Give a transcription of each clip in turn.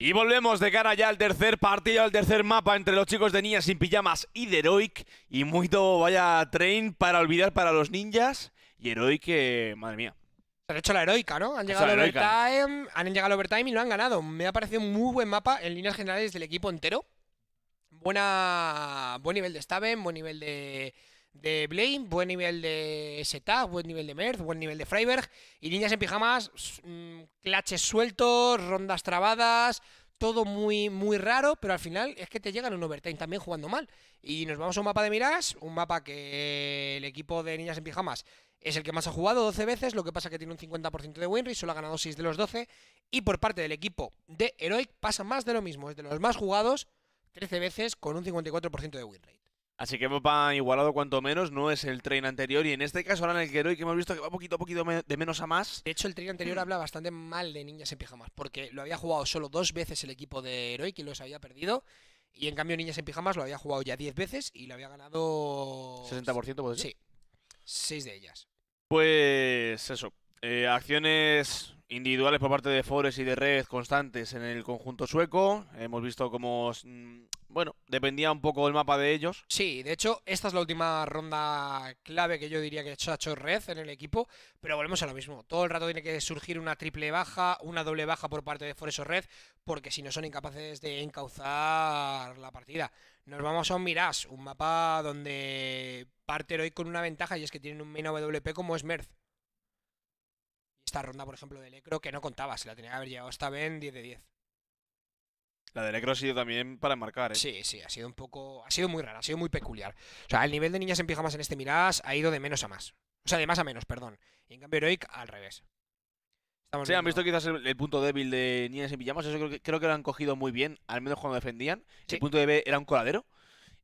Y volvemos de cara ya al tercer partido, al tercer mapa entre los chicos de Niñas sin Pijamas y de Heroic. Y muy todo vaya train para olvidar para los ninjas. Y Heroic, madre mía. Se han hecho la heroica, ¿no? Han llegado al overtime, han llegado overtime y lo han ganado. Me ha parecido un muy buen mapa en líneas generales del equipo entero. Buena, buen nivel de Staben, buen nivel de, de Blame, buen nivel de Setag, buen nivel de Merz, buen nivel de Freiberg y Niñas en pijamas, mm, claches sueltos, rondas trabadas, todo muy, muy raro, pero al final es que te llegan un overtime también jugando mal. Y nos vamos a un mapa de Mirage, un mapa que el equipo de niñas en pijamas es el que más ha jugado 12 veces, lo que pasa que tiene un 50% de winry, solo ha ganado 6 de los 12, y por parte del equipo de Heroic pasa más de lo mismo, es de los más jugados 13 veces con un 54% de winrate. Así que hemos igualado cuanto menos, no es el train anterior. Y en este caso ahora en el que que hemos visto que va poquito a poquito de menos a más. De hecho, el train anterior mm. habla bastante mal de Niñas en Pijamas, porque lo había jugado solo dos veces el equipo de Heroic y los había perdido. Y en cambio Niñas en Pijamas lo había jugado ya diez veces y lo había ganado... 60% puede ser. Sí, Seis de ellas. Pues eso, eh, acciones individuales por parte de Forest y de Red constantes en el conjunto sueco. Hemos visto cómo mm, bueno, dependía un poco del mapa de ellos. Sí, de hecho, esta es la última ronda clave que yo diría que ha hecho Red en el equipo, pero volvemos a lo mismo. Todo el rato tiene que surgir una triple baja, una doble baja por parte de o Red, porque si no son incapaces de encauzar la partida. Nos vamos a un Mirage, un mapa donde parte hoy con una ventaja y es que tienen un main WP como es Merz. Esta ronda, por ejemplo, del Lecro que no contaba, se la tenía que haber llevado esta Ben 10 de 10. La de Necro ha sido también para marcar ¿eh? Sí, sí, ha sido un poco. Ha sido muy rara, ha sido muy peculiar. O sea, el nivel de niñas en pijamas en este Mirage ha ido de menos a más. O sea, de más a menos, perdón. Y en cambio, Heroic al revés. sí, han visto quizás el, punto débil de niñas en pijamas. Eso creo que, creo que lo han cogido muy bien, al menos cuando defendían. El punto de B era un coladero.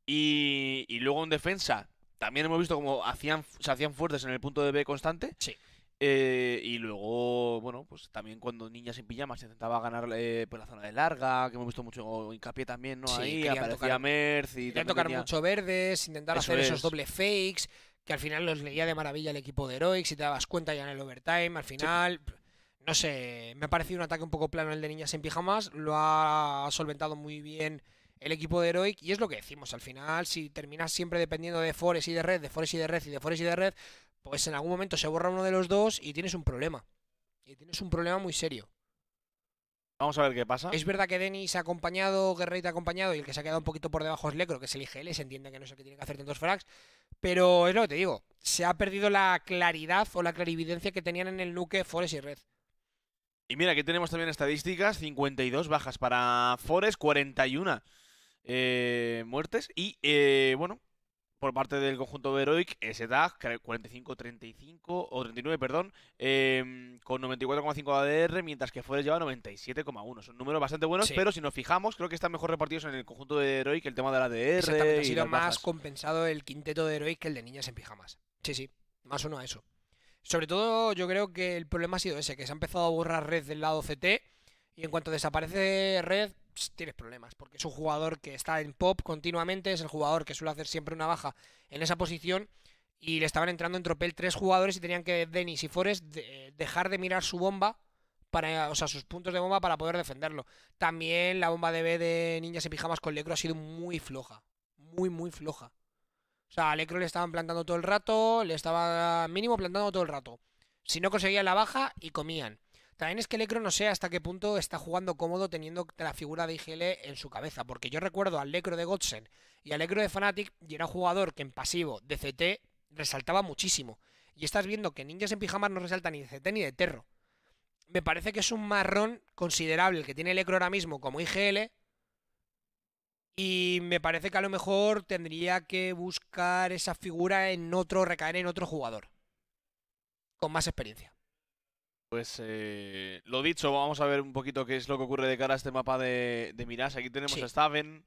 Y, y luego en defensa, también hemos visto como hacían, se hacían fuertes en el punto de B constante. Sí. Eh, y luego, bueno, pues también cuando Niñas en Pijamas intentaba ganar eh, por pues la zona de larga, que hemos visto mucho hincapié también, ¿no? Ahí aparecía tocar, y tocar mucho verdes, intentar hacer esos doble fakes, que al final los leía de maravilla el equipo de Heroic, si te dabas cuenta ya en el overtime, al final... No sé, me ha parecido un ataque un poco plano el de Niñas en Pijamas, lo ha solventado muy bien el equipo de Heroic y es lo que decimos, al final si terminas siempre dependiendo de Forest y de Red, de Forest y de Red y de Forest y de Red, pues en algún momento se borra uno de los dos y tienes un problema. Y tienes un problema muy serio. Vamos a ver qué pasa. Es verdad que Denis ha acompañado, Guerrero ha acompañado y el que se ha quedado un poquito por debajo es Lecro, que es el IGL, se entiende que no es el que tiene que hacer tantos frags. Pero es lo que te digo, se ha perdido la claridad o la clarividencia que tenían en el nuque Forest y Red. Y mira, aquí tenemos también estadísticas, 52 bajas para Forest, 41 eh, muertes y, eh, bueno, por parte del conjunto de Heroic, ese DAG, 45-35, o 39, perdón, em, con 94,5 ADR, mientras que Forest lleva 97,1. Son números bastante buenos, pero si nos fijamos, creo que están mejor repartidos en el conjunto de Heroic el tema de la ADR. ha sido más compensado el quinteto de Heroic que el de niñas en pijamas. Sí, sí, más uno a eso. Sobre todo, yo creo que el problema ha sido ese, que se ha empezado a borrar red del lado CT, y en cuanto desaparece red, tienes problemas, porque es un jugador que está en pop continuamente, es el jugador que suele hacer siempre una baja en esa posición, y le estaban entrando en tropel tres jugadores y tenían que Denis y Forest eh, dejar de mirar su bomba, para, o sea, sus puntos de bomba para poder defenderlo. También la bomba de B de Niñas y Pijamas con Lecro ha sido muy floja, muy, muy floja. O sea, a Lecro le estaban plantando todo el rato, le estaba mínimo plantando todo el rato. Si no conseguían la baja y comían. También es que Lecro no sé hasta qué punto está jugando cómodo teniendo la figura de IGL en su cabeza, porque yo recuerdo al Lecro de Godsen y al Lecro de Fnatic y era un jugador que en pasivo de CT resaltaba muchísimo. Y estás viendo que Ninjas en Pijamas no resalta ni de CT ni de Terro. Me parece que es un marrón considerable que tiene Lecro ahora mismo como IGL. Y me parece que a lo mejor tendría que buscar esa figura en otro, recaer en otro jugador. Con más experiencia. Pues eh, lo dicho, vamos a ver un poquito qué es lo que ocurre de cara a este mapa de, Miras. Aquí tenemos a Staben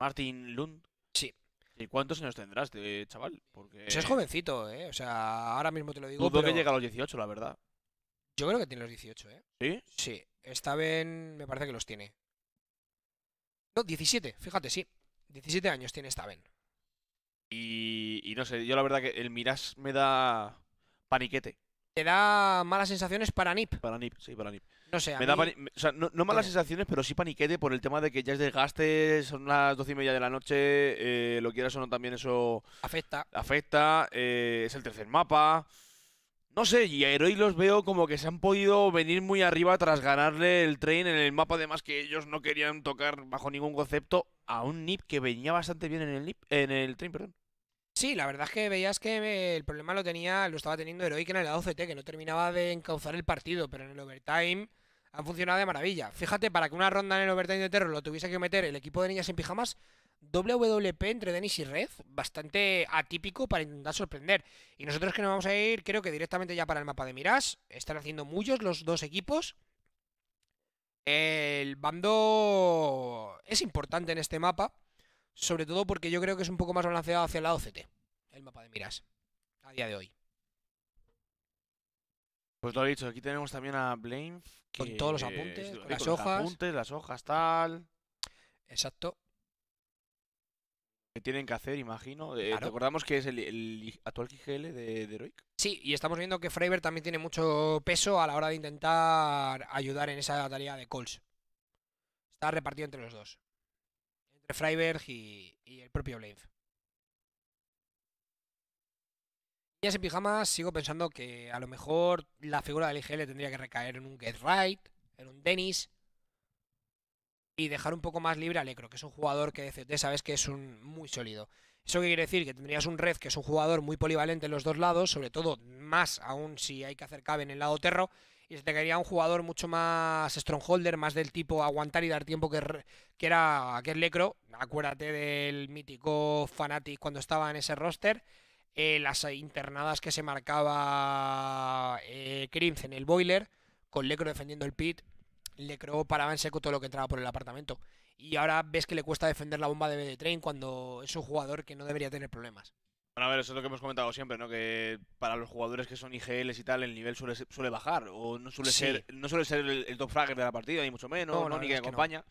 Martin Lund. Sí. ¿Y cuántos años tendrás, de, chaval? Porque... Pues es jovencito, ¿eh? O sea, ahora mismo te lo digo. que llega a los 18, la verdad. Yo creo que tiene los 18, ¿eh? ¿Sí? Sí. me parece que los tiene. No, 17, fíjate, sí. 17 años tiene Staben Y, y no sé, yo la verdad que el Miras me da paniquete te da malas sensaciones para Nip. Para Nip, sí, para Nip. No sé, no, malas sensaciones, pero sí paniquete por el tema de que ya es desgaste, son las doce y media de la noche, eh, lo quieras o no también eso... Afecta. Afecta, eh, es el tercer mapa... No sé, y a Heroi los veo como que se han podido venir muy arriba tras ganarle el train en el mapa, además que ellos no querían tocar bajo ningún concepto a un Nip que venía bastante bien en el, nip, en el train, perdón. Sí, la verdad es que veías que el problema lo tenía, lo estaba teniendo Heroic en el AOCT, que no terminaba de encauzar el partido, pero en el overtime ha funcionado de maravilla. Fíjate, para que una ronda en el overtime de terror lo tuviese que meter el equipo de niñas en pijamas, WWP entre Denis y Red, bastante atípico para intentar sorprender. Y nosotros que nos vamos a ir, creo que directamente ya para el mapa de Miras están haciendo muchos los dos equipos. El bando es importante en este mapa sobre todo porque yo creo que es un poco más balanceado hacia la CT el mapa de miras, a día de hoy. Pues lo he dicho, aquí tenemos también a Blame. Con todos los apuntes, las hojas. Los apuntes, las hojas, tal. Exacto. Que tienen que hacer, imagino. Eh, recordamos que es el, actual QGL de, Heroic. Sí, y estamos viendo que Freiber también tiene mucho peso a la hora de intentar ayudar en esa tarea de calls. Está repartido entre los dos. Freiberg y, el propio Blame. Ya en pijamas, sigo pensando que a lo mejor la figura del IGL tendría que recaer en un Get Right, en un Dennis. Y dejar un poco más libre a Lecro, que es un jugador que de sabes que es un muy sólido. ¿Eso quiere decir? Que tendrías un Red, que es un jugador muy polivalente en los dos lados, sobre todo más aún si hay que hacer cabe en el lado terro, y se te quería un jugador mucho más strongholder, más del tipo aguantar y dar tiempo que, que era aquel Lecro. Acuérdate del mítico Fanatic cuando estaba en ese roster. Eh, las internadas que se marcaba eh, Crimson en el boiler, con Lecro defendiendo el pit. Lecro paraba en seco todo lo que entraba por el apartamento. Y ahora ves que le cuesta defender la bomba de BD Train cuando es un jugador que no debería tener problemas. Bueno, a ver, eso es lo que hemos comentado siempre, ¿no? Que para los jugadores que son IGLs y tal, el nivel suele, bajar. O no suele ser, no suele ser el, top fragger de la partida, ni mucho menos, no, ni que acompaña.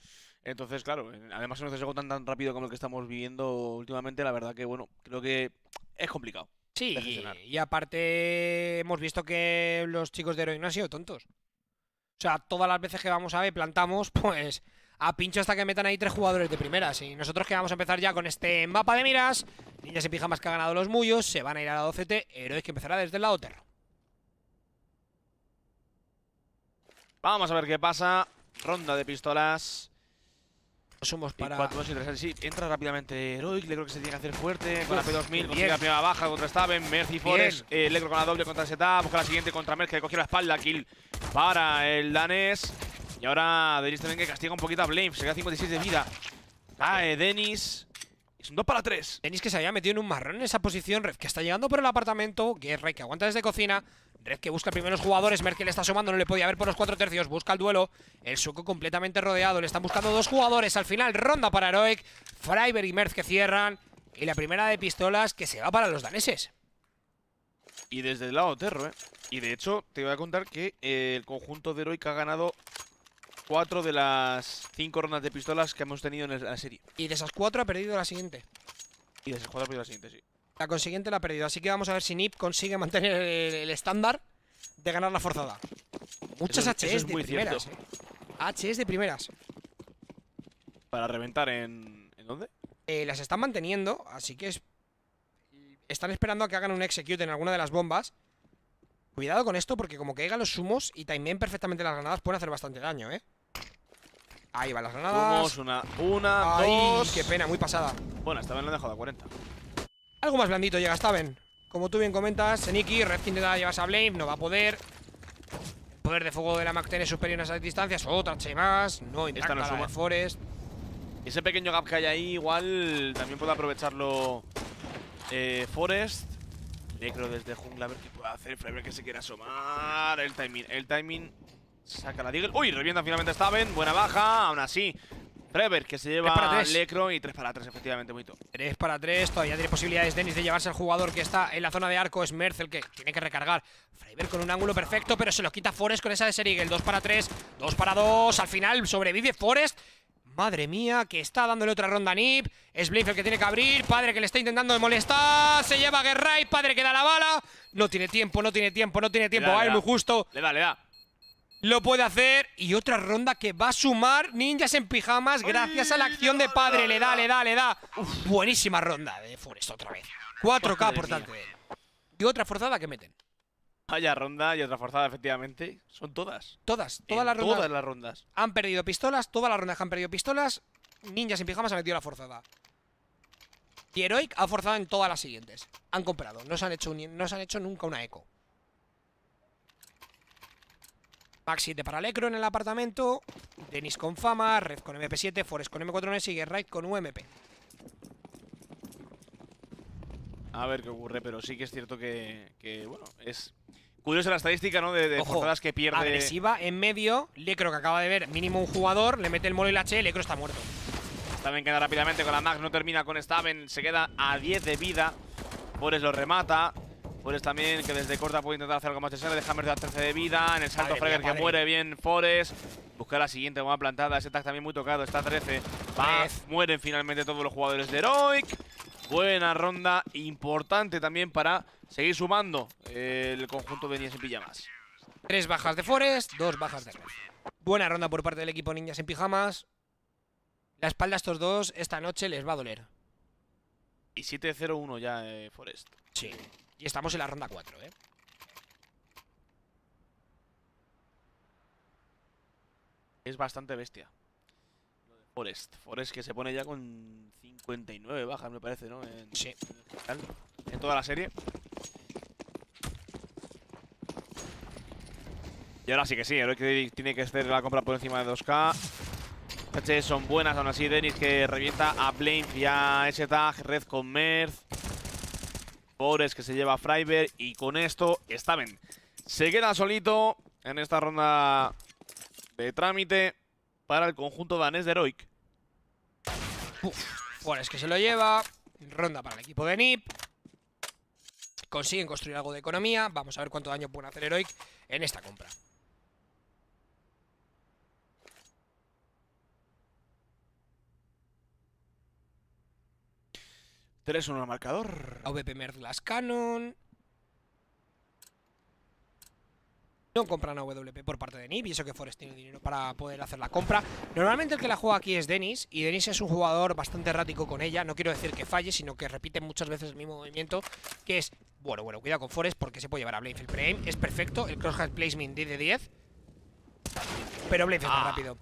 Entonces, claro, además en un CSGO tan, tan rápido como el que estamos viviendo últimamente, la verdad que, bueno, creo que es complicado. Sí, y aparte hemos visto que los chicos de Heroic no han sido tontos. O sea, todas las veces que vamos a ver, plantamos, pues a pincho hasta que metan ahí tres jugadores de primeras. Y nosotros que vamos a empezar ya con este mapa de miras. Niñas y pijamas que han ganado los muyos. Se van a ir a la 12T. que empezará desde el lado terro. Vamos a ver qué pasa. Ronda de pistolas. Somos para... 4, 2 3, sí, entra rápidamente Heroic, le creo que se tiene que hacer fuerte, con la P2000 consigue la primera baja contra Staben, Mercy Forest, eh, con la doble contra setup, busca la siguiente contra Merck que cogió la espalda, kill para el danés. Y ahora Denis también que castiga un poquito a Blame. Se queda 56 de vida. Cae ah, eh, Denis. Es un 2 para 3. Denis que se había metido en un marrón en esa posición. Rev que está llegando por el apartamento. Guerre que aguanta desde cocina. Rev que busca primero los jugadores. le está sumando No le podía ver por los cuatro tercios. Busca el duelo. El suco completamente rodeado. Le están buscando dos jugadores. Al final, ronda para Heroic. Freiber y Merz que cierran. Y la primera de pistolas que se va para los daneses. Y desde el lado Terro, ¿eh? Y de hecho, te voy a contar que eh, el conjunto de Heroic ha ganado cuatro de las cinco rondas de pistolas que hemos tenido en la serie. Y de esas cuatro ha perdido la siguiente. Y de esas cuatro ha perdido la siguiente, sí. La consiguiente la ha perdido, así que vamos a ver si Nip consigue mantener el estándar de ganar la forzada. Muchas H HS es de primeras. HS eh. de primeras. Para reventar en. ¿En dónde? Eh, las están manteniendo, así que es... están esperando a que hagan un execute en alguna de las bombas. Cuidado con esto porque como caigan los sumos y también perfectamente las granadas pueden hacer bastante daño, ¿eh? Ahí van las granadas. Vamos, una, una, dos. qué pena, muy pasada. Bueno, Staven lo han dejado a 40. Algo más blandito llega Staven. Como tú bien comentas, Seniki, de edad llevas a Blame, no va a poder. Poder de fuego de la Mac es superior a esas distancias, otra che más, no intenta no suma. Forest. Ese pequeño gap que hay ahí, igual también puede aprovecharlo eh, Forest. Necro desde jungla, a ver qué puede hacer, Flavor que se quiera asomar. El timing, el timing Saca la Deagle. Uy, revienta finalmente Staven. Buena baja. Aún así, Trevor que se lleva para Lecro y 3 para 3, efectivamente, muy 3 para 3, todavía tiene posibilidades Denis de llevarse al jugador que está en la zona de arco. Es Merz el que tiene que recargar. Freiber con un ángulo perfecto, pero se lo quita Forest con esa de Serigel. 2 para 3, 2 para 2. Al final sobrevive Forest. Madre mía, que está dándole otra ronda a Nip. Es Blaze el que tiene que abrir. Padre que le está intentando molestar. Se lleva a Guerray. Padre que da la bala. No tiene tiempo, no tiene tiempo, no tiene tiempo. Va muy justo. Le da, le da. Lo puede hacer. Y otra ronda que va a sumar ninjas en pijamas gracias a la acción de padre. Le da, le da, le da. buenísima ronda de Forest otra vez. 4K, por tanto. Y otra forzada que meten. Vaya ronda y otra forzada, efectivamente. Son todas. Todas, todas las rondas. Todas las rondas. Han perdido pistolas, todas las rondas han perdido pistolas. Ninjas en pijamas ha metido la forzada. Y Heroic ha forzado en todas las siguientes. Han comprado, no se han hecho, no se han hecho nunca una eco. Max 7 para Lecro en el apartamento. Denis con Fama, Red con MP7, Forest con M4N y Right con UMP. A ver qué ocurre, pero sí que es cierto que, bueno, es curiosa la estadística, ¿no? De, de que pierde. Agresiva en medio, Lecro que acaba de ver mínimo un jugador, le mete el molo y la H, Lecro está muerto. También queda rápidamente con la Max, no termina con Staben, se queda a 10 de vida. Forest lo remata, Forest pues también, que desde corta puede intentar hacer algo más de sangre. Hammer da 13 de vida. En el salto que muere bien Forest. Busca la siguiente bomba plantada. Ese tag también muy tocado. Está 13. Paz. mueren finalmente todos los jugadores de Heroic. Buena ronda, importante también para seguir sumando el conjunto de niñas en pijamas. Tres bajas de Forest, dos bajas de Red. Buena ronda por parte del equipo Niñas en Pijamas. La espalda a estos dos esta noche les va a doler. Y 7-0-1 ya, eh, Forest. Sí. Y estamos en la ronda 4, ¿eh? Es bastante bestia. Forest. Forest que se pone ya con 59 bajas, me parece, ¿no? sí. En, toda la serie. Y ahora sí que sí, que tiene que hacer la compra por encima de 2K. son buenas, aún así Denis que revienta a Blame, y a tag, Red con Pobres que se lleva Freiberg y con esto bien. se queda solito en esta ronda de trámite para el conjunto danés de Heroic. Pobres que se lo lleva, ronda para el equipo de Nip. Consiguen construir algo de economía, vamos a ver cuánto daño pueden hacer Heroic en esta compra. 3-1 al marcador. AVP Merlas Canon. No compran AWP por parte de Nib y eso que Forest tiene dinero para poder hacer la compra. Normalmente el que la juega aquí es Denis y Denis es un jugador bastante errático con ella. No quiero decir que falle, sino que repite muchas veces el mismo movimiento, que es... Bueno, bueno, cuidado con Forest porque se puede llevar a Blainfield Prime. Es perfecto, el crosshair placement 10 de 10. Pero es muy ah. rápido.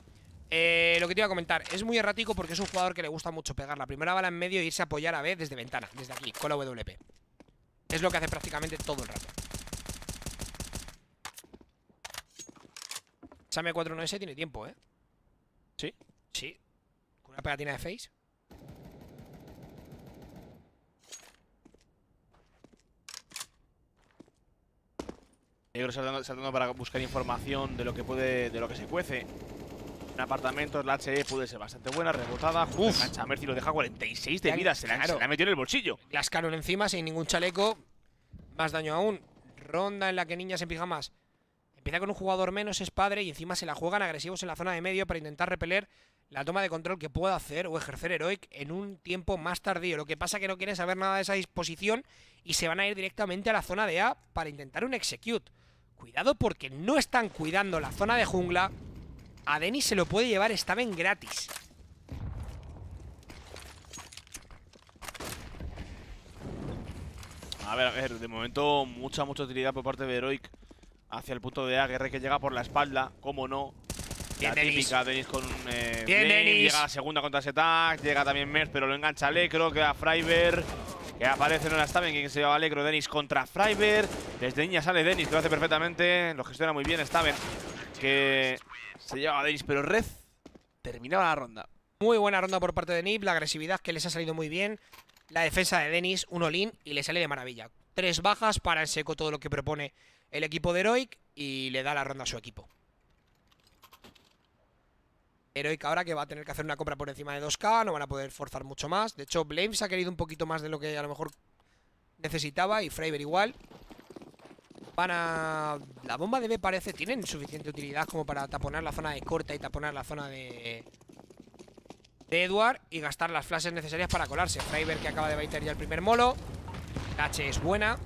Eh, lo que te iba a comentar, es muy errático porque es un jugador que le gusta mucho pegar la primera bala en medio e irse a apoyar a B desde ventana, desde aquí, con la WP. Es lo que hace prácticamente todo el rato. Same no s tiene tiempo, ¿eh? ¿Sí? Sí. Con una pegatina de face. Negro saltando, saltando para buscar información de lo que puede, de lo que se cuece. En apartamentos, la HE puede ser bastante buena, rebotada. Uf. Cancha Mercy lo deja 46 de vida, se la, ha metido en el bolsillo. Las Canon encima, sin ningún chaleco. Más daño aún. Ronda en la que Niñas en más empieza con un jugador menos, es padre, y encima se la juegan agresivos en la zona de medio para intentar repeler la toma de control que pueda hacer o ejercer Heroic en un tiempo más tardío. Lo que pasa que no quieren saber nada de esa disposición y se van a ir directamente a la zona de A para intentar un execute. Cuidado porque no están cuidando la zona de jungla a Denis se lo puede llevar Staben gratis. A ver, a ver, de momento mucha, mucha utilidad por parte de Heroic hacia el punto de Guerre, que llega por la espalda, como no. la típica Denis con eh, llega la segunda contra ese llega también Merz, pero lo engancha Lecro, queda Freiber, que aparece en está bien, quien se lleva Lecro, Denis contra Freiber. Desde niña sale Denis, lo hace perfectamente, lo gestiona muy bien Staben que se llevaba Denis, pero Red terminaba la ronda. Muy buena ronda por parte de Nip, la agresividad que les ha salido muy bien, la defensa de Denis, un olin y le sale de maravilla. Tres bajas para el seco todo lo que propone el equipo de Heroic y le da la ronda a su equipo. Heroic ahora que va a tener que hacer una compra por encima de 2K, no van a poder forzar mucho más. De hecho, Blames ha querido un poquito más de lo que a lo mejor necesitaba y Freiber igual. Van a... La bomba de B parece... Tienen suficiente utilidad como para taponar la zona de corta y taponar la zona de... De Edward y gastar las flashes necesarias para colarse. Freiber que acaba de baitar ya el primer molo. H es buena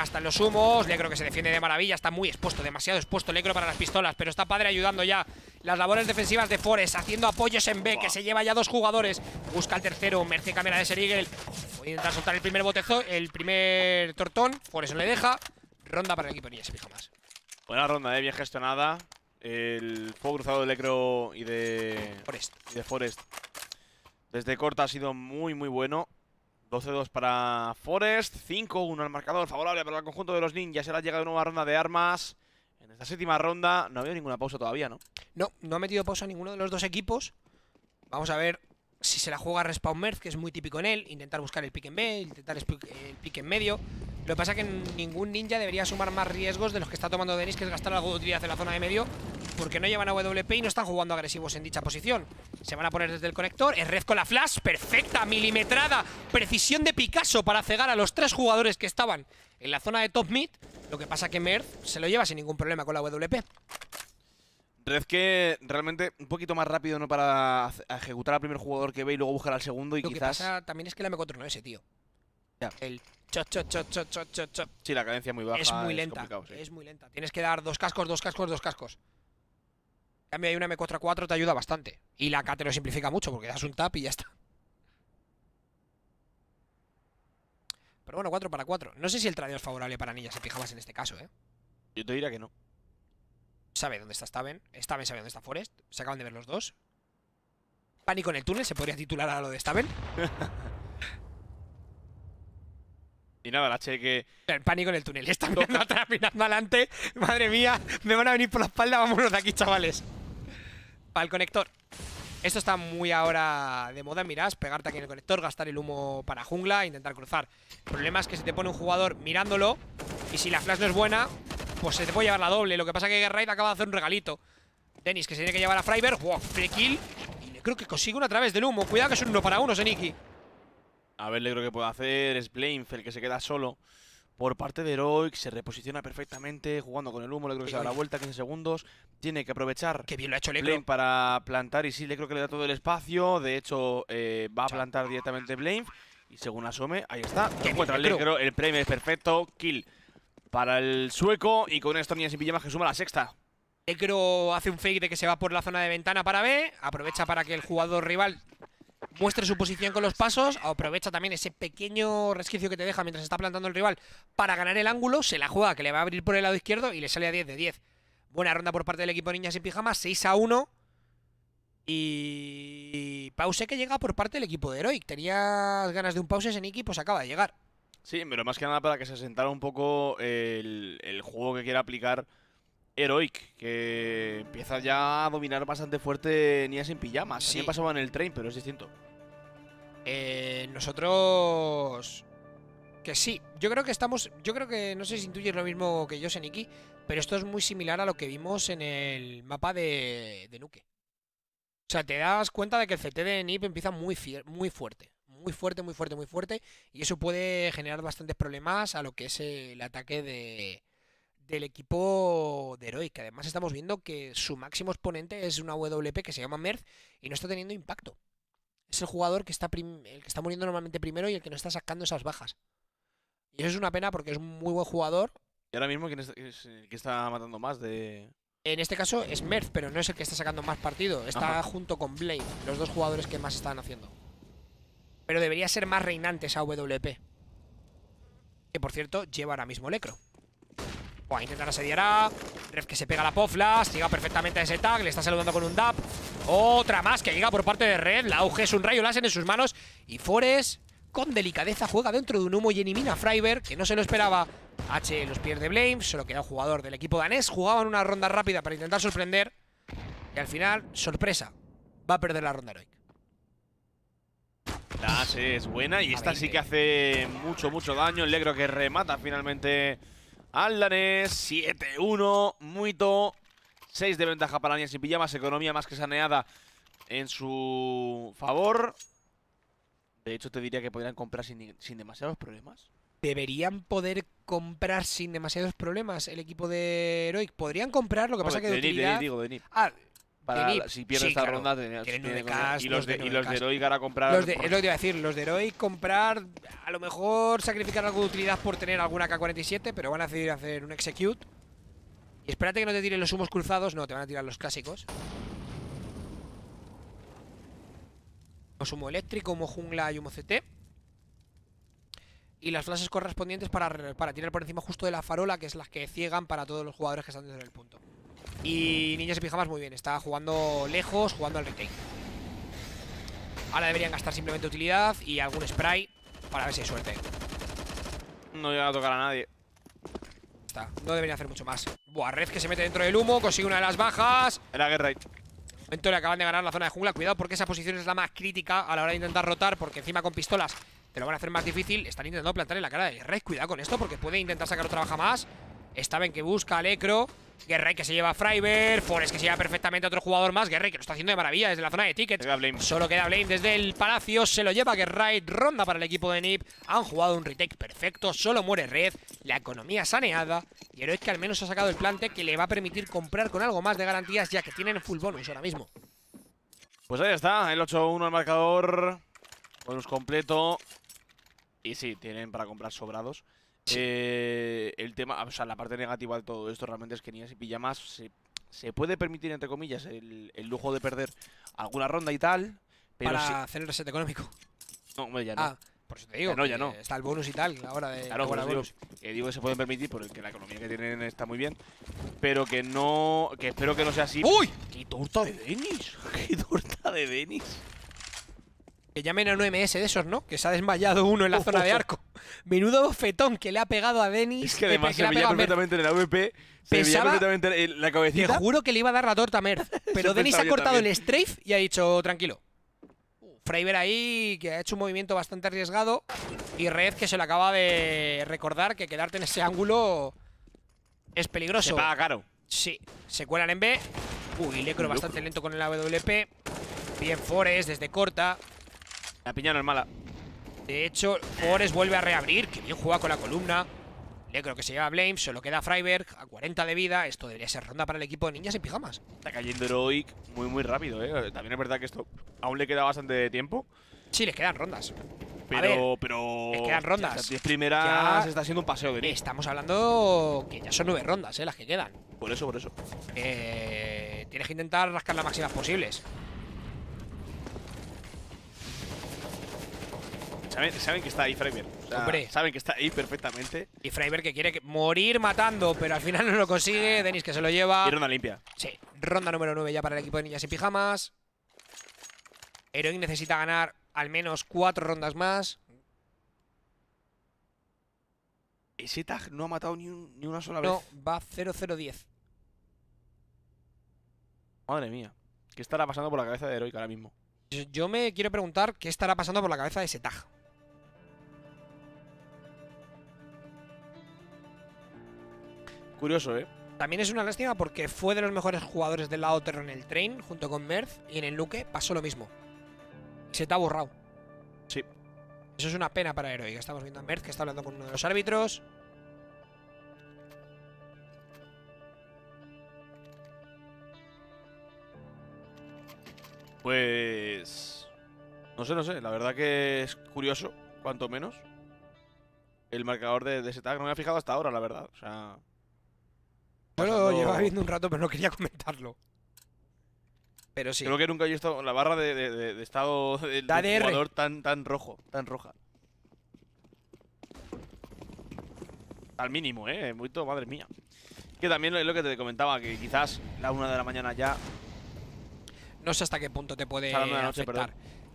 hasta los humos. creo que se defiende de maravilla. Está muy expuesto, demasiado expuesto Lecro para las pistolas. Pero está padre ayudando ya las labores defensivas de Forest, haciendo apoyos en B, que se lleva ya dos jugadores. Busca el tercero, Merge camera de Serigel. Voy a intentar soltar el primer botezo, el primer tortón. Forest no le deja. Ronda para el equipo ni se fija más. Buena ronda, eh, bien gestionada. El fuego cruzado de Lecro y de Y de Forest. Desde corta ha sido muy, muy bueno. 12-2 para Forest, 5-1 al marcador, favorable para el conjunto de los ninjas. ha llegado una nueva ronda de armas. En esta séptima ronda no ha habido ninguna pausa todavía, ¿no? No, no ha metido pausa ninguno de los dos equipos. Vamos a ver si se la juega Respawn Merz, que es muy típico en él, intentar buscar el pick en B, intentar el pick en medio. Lo que pasa es que ningún ninja debería sumar más riesgos de los que está tomando Denis, que es gastar algo de utilidad en la zona de medio porque no llevan a WP y no están jugando agresivos en dicha posición. Se van a poner desde el conector, es red con la flash, perfecta, milimetrada, precisión de Picasso para cegar a los tres jugadores que estaban en la zona de top mid. Lo que pasa que Merz se lo lleva sin ningún problema con la WP. Red que realmente un poquito más rápido no para ejecutar al primer jugador que ve y luego buscar al segundo y quizás... también es que la M4 no ese, tío. El cho, cho, cho, cho, cho, chop. Sí, la cadencia muy baja. Es muy lenta. es muy lenta. Tienes que dar dos cascos, dos cascos, dos cascos. En cambio, hay una m 4 4 te ayuda bastante. Y la K te lo simplifica mucho porque das un tap y ya está. Pero bueno, 4 para 4. No sé si el tradeo es favorable para niñas. se fijabas en este caso, ¿eh? Yo te diría que no. Sabe dónde está Staben? Staben sabe dónde está Forest. Se acaban de ver los dos. Pánico en el túnel, se podría titular a lo de Staben? y nada, la H que. El pánico en el túnel. Está mirando atrás, mirando adelante. Madre mía, me van a venir por la espalda. Vámonos de aquí, chavales para el conector. Esto está muy ahora de moda, mirás, pegarte aquí en el conector, gastar el humo para jungla e intentar cruzar. El problema es que se te pone un jugador mirándolo y si la flash no es buena, pues se te puede llevar la doble. Lo que pasa es que Raid acaba de hacer un regalito. Denis, que se tiene que llevar a Freiberg. ¡Wow! Free kill. Y le creo que consigue una a través del humo. Cuidado que es un uno para uno, Seniki. A ver, le creo que puede hacer. Es que se queda solo por parte de Heroic, se reposiciona perfectamente, jugando con el humo, le creo que se da la vuelta, 15 segundos, tiene que aprovechar Qué bien lo ha hecho para plantar y sí, le creo que le da todo el espacio, de hecho eh, va a plantar directamente Blame. y según asome, ahí está, encuentra el Lecro, el premio es perfecto, kill para el sueco y con esto niñas sin pijamas que suma la sexta. Lecro hace un fake de que se va por la zona de ventana para B, aprovecha para que el jugador rival muestre su posición con los pasos, aprovecha también ese pequeño resquicio que te deja mientras está plantando el rival para ganar el ángulo, se la juega que le va a abrir por el lado izquierdo y le sale a 10 de 10. Buena ronda por parte del equipo Niñas sin Pijamas, 6 a 1. Y pause que llega por parte del equipo de Heroic. Tenías ganas de un pause ese equipo pues acaba de llegar. Sí, pero más que nada para que se asentara un poco el, juego que quiere aplicar Heroic, que empieza ya a dominar bastante fuerte Niñas sin pijamas. Sí. pasaba en el tren, pero es distinto. Eh, nosotros... Que sí, yo creo que estamos... Yo creo que, no sé si intuyes lo mismo que yo, Seniki, pero esto es muy similar a lo que vimos en el mapa de, Nuke. O sea, te das cuenta de que el CT de NIP empieza muy, fuerte. Muy fuerte, muy fuerte, muy fuerte. Y eso puede generar bastantes problemas a lo que es el ataque de, del equipo de Heroic. además estamos viendo que su máximo exponente es una WP que se llama Merz y no está teniendo impacto es el jugador que está, el que está muriendo normalmente primero y el que no está sacando esas bajas. Y eso es una pena porque es un muy buen jugador. ¿Y ahora mismo quién que está matando más de...? En este caso es Merz, pero no es el que está sacando más partido. Está junto con Blade, los dos jugadores que más están haciendo. Pero debería ser más reinante esa WP. Que por cierto, lleva ahora mismo Lecro intentan asediar a Ref que se pega la Poflas Llega perfectamente a ese tag, le está saludando con un dap Otra más que llega por parte de Red La UG es un rayo láser en sus manos Y Forest con delicadeza juega dentro de un humo y elimina a Freiberg, que no se lo esperaba. H los pierde Blame, solo queda un jugador del equipo danés. Jugaban una ronda rápida para intentar sorprender. Y al final, sorpresa, va a perder la ronda La H e es buena y esta sí que hace mucho, mucho daño. El negro que remata finalmente Aldanes, 7-1, Muito. 6 de ventaja para la niña sin pijamas. Economía más que saneada en su favor. De hecho, te diría que podrían comprar sin, demasiados problemas. Deberían poder comprar sin demasiados problemas el equipo de Heroic. Podrían comprar, lo que pasa que de, de si pierde esta ronda tenías que y los de, y los de a comprar los de, es lo que iba a decir los de Heroic comprar a lo mejor sacrificar algo de utilidad por tener alguna K47 pero van a decidir hacer un execute y espérate que no te tiren los humos cruzados no te van a tirar los clásicos o humo eléctrico humo jungla y humo CT y las flashes correspondientes para, para tirar por encima justo de la farola que es las que ciegan para todos los jugadores que están dentro del punto y Niñas y Pijamas muy bien, está jugando lejos, jugando al retake. Ahora deberían gastar simplemente utilidad y algún spray para ver si hay suerte. No llega a tocar a nadie. no deberían hacer mucho más. Buah, Red que se mete dentro del humo, consigue una de las bajas. Era Guerra momento le acaban de ganar la zona de jungla. Cuidado porque esa posición es la más crítica a la hora de intentar rotar, porque encima con pistolas te lo van a hacer más difícil. Están intentando plantar en la cara de Red. Cuidado con esto porque puede intentar sacar otra baja más. Staben que busca al Ecro. que se lleva a Por es que se lleva perfectamente a otro jugador más, Guerray que lo está haciendo de maravilla desde la zona de tickets. Solo queda Blame desde el Palacio, se lo lleva Guerray. ronda para el equipo de Nip. Han jugado un retake perfecto, solo muere Red, la economía saneada y Heroic que al menos ha sacado el plante que le va a permitir comprar con algo más de garantías ya que tienen full bonus ahora mismo. Pues ahí está, el 8-1 al marcador, bonus completo y sí, tienen para comprar sobrados. Eh, el tema, o sea, la parte negativa de todo esto realmente es que ni se pilla se, se, puede permitir, entre comillas, el, lujo de perder alguna ronda y tal. Pero Para hacer el reset económico. No, hombre, ya no. Ah, por eso te digo, no, está el bonus y tal, ahora de... Claro, bonus, digo que se pueden permitir porque la economía que tienen está muy bien, pero que no... que espero que no sea así. ¡Uy! ¡Qué torta de Denis! ¡Qué torta de Denis! Que llamen a un MS de esos, ¿no? Que se ha desmayado uno en la zona de arco menudo Fetón, que le ha pegado a Denis. Es que eh, además que se veía perfectamente en el AVP, se veía perfectamente la cabecita. Te juro que le iba a dar la torta a pero Denis ha cortado el strafe y ha dicho, tranquilo. Freiber ahí, que ha hecho un movimiento bastante arriesgado. Y Red, que se le acaba de recordar que quedarte en ese ángulo es peligroso. Se paga caro. Sí, se cuelan en B. Uy, Lecro bastante lento con el AWP. Bien Forest desde corta. La piña no es mala. De hecho, Forest vuelve a reabrir. Que bien juega con la columna. Le creo que se lleva Blame. Solo queda Freiberg a 40 de vida. Esto debería ser ronda para el equipo de ninjas en pijamas. Está cayendo Heroic muy, muy rápido. ¿eh? También es verdad que esto aún le queda bastante tiempo. Sí, les quedan rondas. Pero, pero. Les quedan rondas. Las primeras está siendo un paseo de Estamos hablando que ya son nueve rondas, ¿eh? Las que quedan. Por eso, por eso. Eh, tienes que intentar rascar las máximas posibles. Saben, que está ahí Freiber. Hombre. Saben que está ahí perfectamente. Y Freiber que quiere morir matando, pero al final no lo consigue. Denis que se lo lleva. Y ronda limpia. Sí. Ronda número 9 ya para el equipo de niñas y pijamas. Heroic necesita ganar al menos cuatro rondas más. Ese tag no ha matado ni, una sola vez. No, va 0-0-10. Madre mía. ¿Qué estará pasando por la cabeza de Heroic ahora mismo? Yo me quiero preguntar qué estará pasando por la cabeza de ese tag. curioso, ¿eh? También es una lástima porque fue de los mejores jugadores del lado terreno en el Train, junto con Merz, y en el Luque pasó lo mismo. Se te ha borrado. Sí. Eso es una pena para Heroic. Estamos viendo a Merz que está hablando con uno de los árbitros. Pues... No sé, no sé. La verdad que es curioso, cuanto menos. El marcador de, de ese tag no me ha fijado hasta ahora, la verdad. O sea... Bueno, lo llevaba viendo un rato, pero no quería comentarlo. Pero sí. Creo que nunca he visto la barra de, estado de, estado del jugador tan, tan rojo, tan roja. Al mínimo, eh. Muy madre mía. Que también es lo que te comentaba, que quizás la una de la mañana ya. No sé hasta qué punto te puede noche,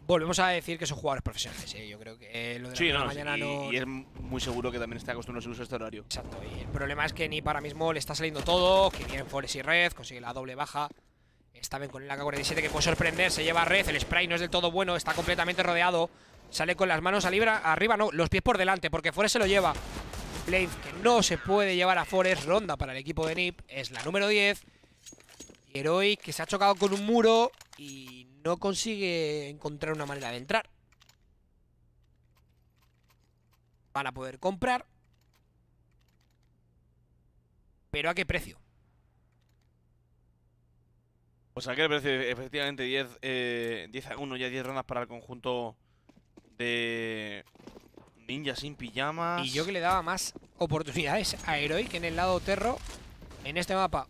Volvemos a decir que son jugadores profesionales, ¿eh? yo creo que eh, lo de la mañana no... y es muy seguro que también está acostumbrado a este horario. Exacto, el problema es que Nip ahora mismo le está saliendo todo, que tiene Forest y Red, consigue la doble baja. Está bien con el AK-47 que puede sorprender, se lleva Red, el spray no es del todo bueno, está completamente rodeado. Sale con las manos a libra, arriba no, los pies por delante, porque Forest se lo lleva. Blade, que no se puede llevar a Forest, ronda para el equipo de Nip, es la número 10. Heroic, que se ha chocado con un muro y no consigue encontrar una manera de entrar. Para poder comprar. ¿Pero a qué precio? Pues a qué precio, efectivamente, 10, eh, 10 a 1, ya 10 rondas para el conjunto de ninjas sin pijamas. Y yo que le daba más oportunidades a Heroic en el lado terro en este mapa.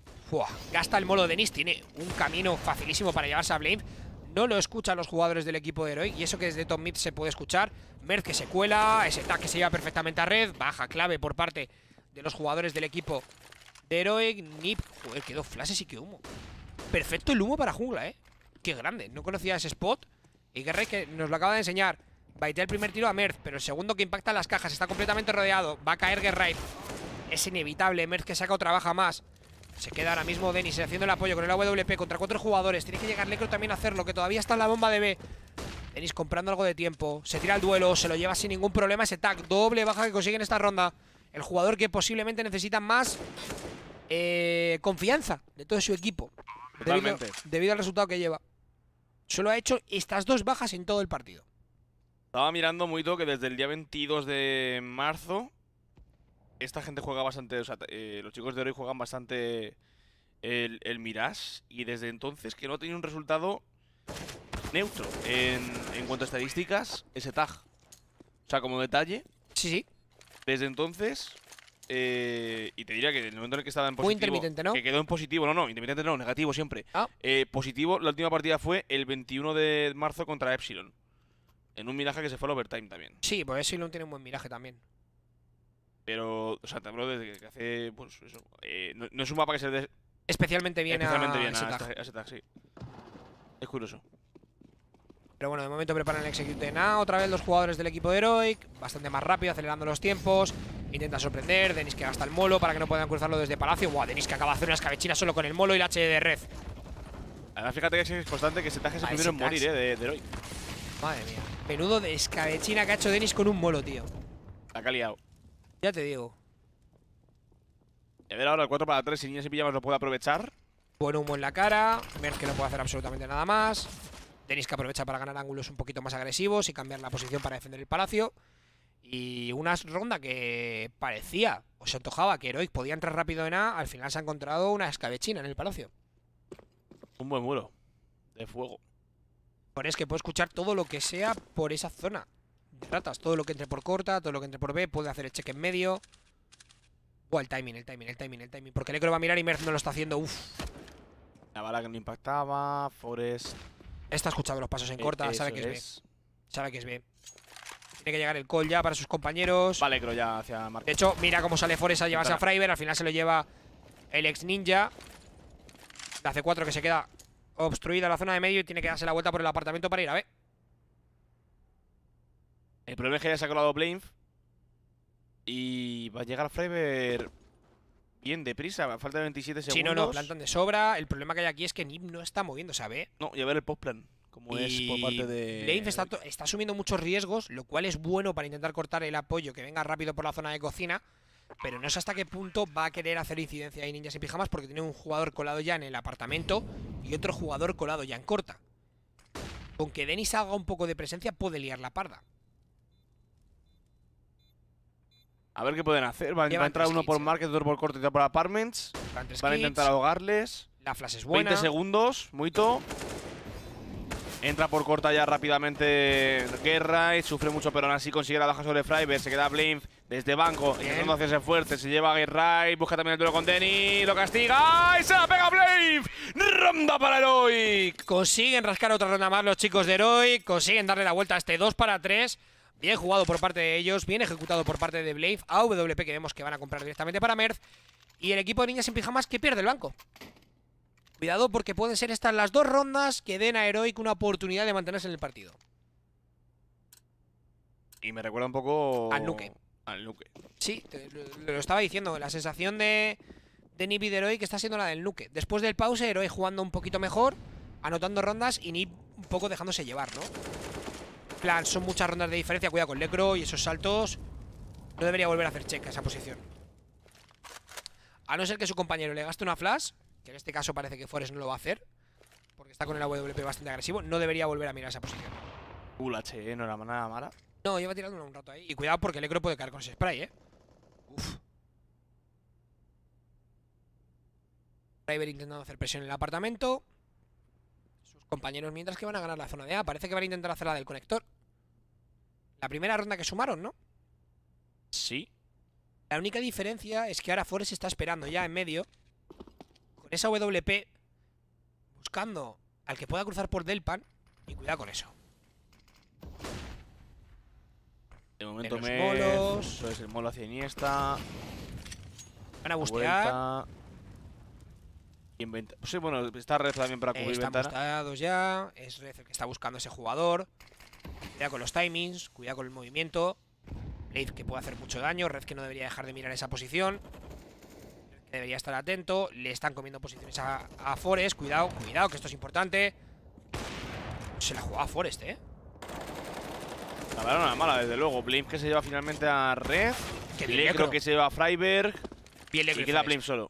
gasta el molo de Nis. tiene eh. un camino facilísimo para llevarse a Blame. No lo escuchan los jugadores del equipo de Heroic. Y eso que desde top mid se puede escuchar. Merz que se cuela. Ese tag que se lleva perfectamente a red. Baja clave por parte de los jugadores del equipo de Heroic. Nip. Joder, quedó flashes y que humo. Perfecto el humo para jungla, ¿eh? Qué grande. No conocía ese spot. Y Guerrero que nos lo acaba de enseñar. Baitea el primer tiro a Merz, pero el segundo que impacta las cajas está completamente rodeado. Va a caer Guerrero. Es inevitable, Merz que saca otra baja más. Se queda ahora mismo Denis haciendo el apoyo con el AWP contra cuatro jugadores. Tiene que llegar Necro también a hacerlo, que todavía está en la bomba de B. Denis comprando algo de tiempo. Se tira el duelo, se lo lleva sin ningún problema ese tag. Doble baja que consigue en esta ronda. El jugador que posiblemente necesita más eh, confianza de todo su equipo. Debido, debido al resultado que lleva. Solo ha hecho estas dos bajas en todo el partido. Estaba mirando muy que desde el día 22 de marzo esta gente juega bastante, o sea, eh, los chicos de hoy juegan bastante el, Mirage y desde entonces que no tiene un resultado neutro en, cuanto a estadísticas, ese tag. O sea, como detalle. Sí, sí. Desde entonces, eh, y te diría que en el momento en el que estaba en positivo. Muy intermitente, ¿no? Que quedó en positivo, no, no, intermitente no, negativo siempre. Ah. Eh, positivo, la última partida fue el 21 de marzo contra Epsilon. En un miraje que se fue al overtime también. Sí, pues Epsilon tiene un buen miraje también. Pero, o sea, te hablo desde que hace. Pues eso. Eh, no, es un mapa que se des... Especialmente bien Especialmente bien a, sí. Es curioso. Pero bueno, de momento preparan el Execute A. Otra vez los jugadores del equipo de Heroic. Bastante más rápido, acelerando los tiempos. Intenta sorprender. Denis que gasta el molo para que no puedan cruzarlo desde Palacio. ¡buah! Denis que acaba de hacer una escabechina solo con el molo y la H de red. Además, fíjate que es constante que se tajes es morir, eh, de, Heroic. Madre mía. Menudo de escabechina que ha hecho Denis con un molo, tío. La que ha liado. Ya te digo. A ver ahora el 4 para 3, si niñas y pillamos lo puede aprovechar. Buen humo en la cara, Merck que no puede hacer absolutamente nada más. Tenéis que aprovechar para ganar ángulos un poquito más agresivos y cambiar la posición para defender el palacio. Y una ronda que parecía, o se antojaba, que Heroic podía entrar rápido en A, al final se ha encontrado una escabechina en el palacio. Un buen muro de fuego. Pero es que puedo escuchar todo lo que sea por esa zona tratas Todo lo que entre por corta, todo lo que entre por B, puede hacer el cheque en medio. el timing, el timing, el timing, el timing. Porque Necro va a mirar y Merz no lo está haciendo. Uf. La bala que no impactaba, Forest. Está escuchando los pasos en eh, corta, sabe que es, B. Sabe que es B. Tiene que llegar el call ya para sus compañeros. Vale, creo ya hacia Marcos. De hecho, mira cómo sale Forest a llevarse a Fryber. Al final se lo lleva el ex ninja. La C4 que se queda obstruida la zona de medio y tiene que darse la vuelta por el apartamento para ir a ver el problema es que ya se ha colado Y va a llegar Freiber bien deprisa, falta 27 segundos. Sí, no, no, plantan de sobra. El problema que hay aquí es que Nip no está moviendo, ¿sabe? No, y a ver el postplan, como es por parte de... está, asumiendo muchos riesgos, lo cual es bueno para intentar cortar el apoyo que venga rápido por la zona de cocina. Pero no sé hasta qué punto va a querer hacer incidencia ahí Ninjas y Pijamas porque tiene un jugador colado ya en el apartamento y otro jugador colado ya en corta. Con que Denis haga un poco de presencia puede liar la parda. A ver qué pueden hacer. va a entrar uno por Market, otro por Corte y otro por Apartments. Van a intentar ahogarles. La flash es buena. 20 segundos, muito. Entra por corta ya rápidamente Guerra sufre mucho, pero aún así consigue la baja sobre Fryber. Se queda Blinf desde banco, intentando ese fuerte. Se lleva a busca también el duelo con Denny. Lo castiga y se la pega Blinf. Ronda para Heroic. Consiguen rascar otra ronda más los chicos de Heroic. Consiguen darle la vuelta a este 2 para 3. Bien jugado por parte de ellos, bien ejecutado por parte de Blade. AWP que vemos que van a comprar directamente para Merz. Y el equipo de niñas en pijamas que pierde el banco. Cuidado porque pueden ser estas las dos rondas que den a Heroic una oportunidad de mantenerse en el partido. Y me recuerda un poco... Al Nuke. Al Nuke. Sí, lo, estaba diciendo. La sensación de, de y de Heroic está siendo la del Nuke. Después del pause, Heroic jugando un poquito mejor, anotando rondas y ni un poco dejándose llevar, ¿no? plan, son muchas rondas de diferencia. Cuidado con Lecro y esos saltos. No debería volver a hacer check a esa posición. A no ser que su compañero le gaste una flash, que en este caso parece que Forest no lo va a hacer, porque está con el AWP bastante agresivo, no debería volver a mirar esa posición. Uh, no era nada mala. No, lleva tirando un rato ahí. Y cuidado porque Lecro puede caer con ese spray, ¿eh? Uf. Driver intentando hacer presión en el apartamento compañeros mientras que van a ganar la zona de A. Parece que van a intentar hacer la del conector. La primera ronda que sumaron, ¿no? Sí. La única diferencia es que ahora Forest está esperando ya en medio. Con esa WP. Buscando al que pueda cruzar por Delpan. Y cuidado con eso. De momento me... molos. es, el molo hacia Iniesta. Van a bustear. Pues sí, bueno, está Red también para cubrir ventas. están ya, es Red el que está buscando ese jugador. Cuidado con los timings, cuidado con el movimiento. Blade que puede hacer mucho daño, Red que no debería dejar de mirar esa posición. debería estar atento, le están comiendo posiciones a, a Forest. Cuidado, cuidado, que esto es importante. Se la a Forest, ¿eh? La verdad, una mala, desde luego. Blame que se lleva finalmente a Red. creo que se lleva a Freiberg. y queda Blame solo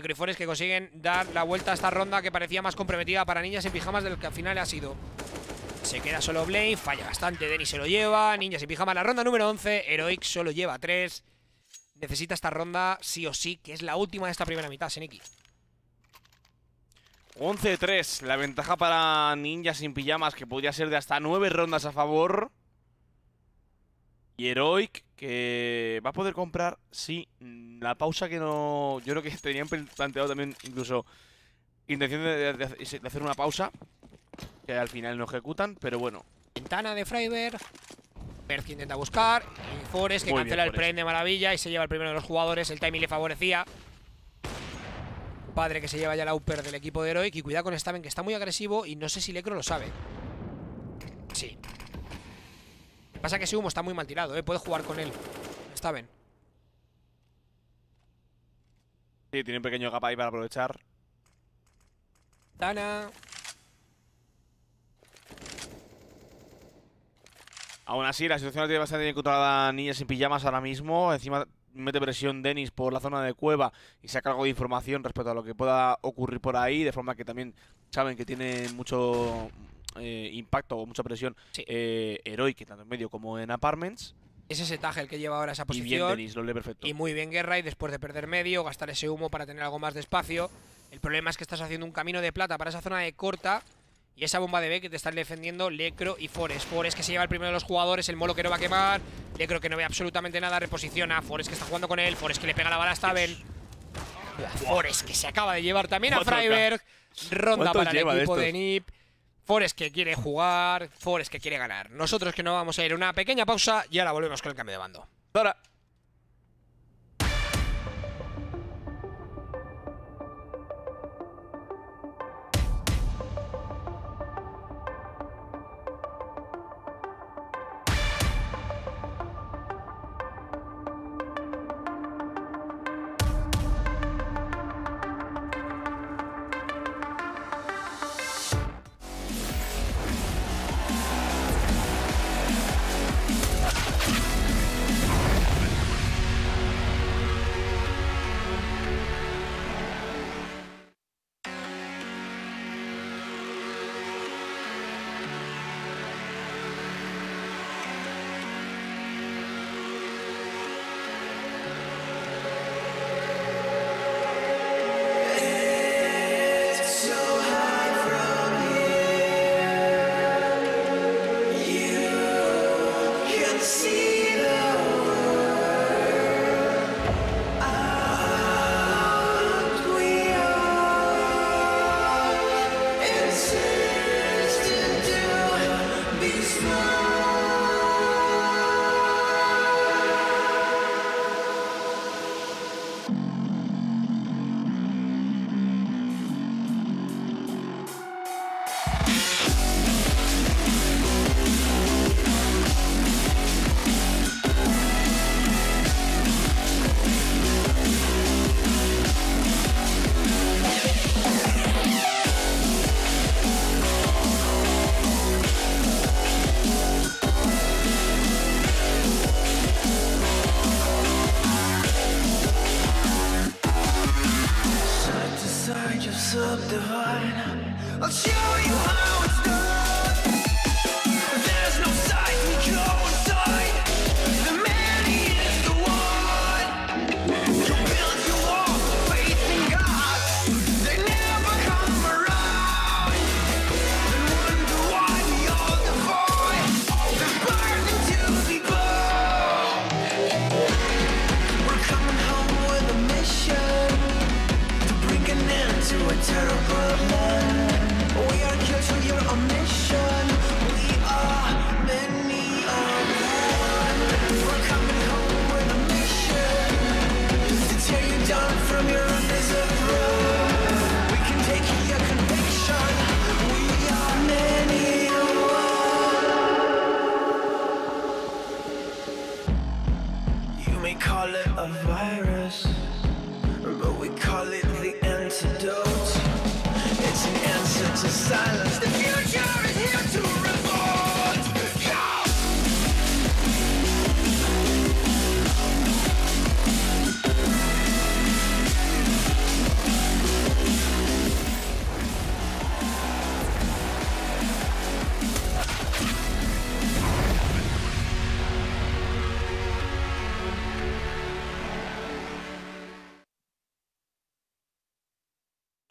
grifones que consiguen dar la vuelta a esta ronda que parecía más comprometida para niñas en pijamas del que al final ha sido. Se queda solo Blade, falla bastante, denny se lo lleva, niñas y pijamas la ronda número 11, Heroic solo lleva 3. Necesita esta ronda sí o sí, que es la última de esta primera mitad, Seneki. 11-3, la ventaja para ninjas sin pijamas que podría ser de hasta 9 rondas a favor. Y Heroic, que va a poder comprar, sí, la pausa que no... Yo creo que tenían planteado también incluso intención de, hacer una pausa, que al final no ejecutan, pero bueno. Ventana de Freiberg, Perth que intenta buscar, y que cancela el prende de maravilla y se lleva el primero de los jugadores, el timing le favorecía. Padre que se lleva ya la upper del equipo de Heroic y cuidado con Staven que está muy agresivo y no sé si Lecro lo sabe. Sí, Pasa que ese humo está muy mal tirado, ¿eh? puede jugar con él. Está bien. Sí, tiene un pequeño gap ahí para aprovechar. Tana. Aún así, la situación la tiene bastante bien controlada Niña sin pijamas ahora mismo. Encima mete presión Denis por la zona de cueva y saca algo de información respecto a lo que pueda ocurrir por ahí, de forma que también saben que tiene mucho eh, impacto o mucha presión eh, heroica, tanto en medio como en apartments. Es ese Taj el que lleva ahora esa posición. Y muy bien Guerra, y después de perder medio, gastar ese humo para tener algo más de espacio. El problema es que estás haciendo un camino de plata para esa zona de corta. Y esa bomba de B que te están defendiendo Lecro y Forest. Forest que se lleva el primero de los jugadores, el molo que no va a quemar. Lecro que no ve absolutamente nada, reposiciona. Forest que está jugando con él, Forest que le pega la bala a Stabel. Forest que se acaba de llevar también a Freiberg. Ronda para el equipo de Nip. Forest que quiere jugar, Forest que quiere ganar. Nosotros que no vamos a ir una pequeña pausa y ahora volvemos con el cambio de bando.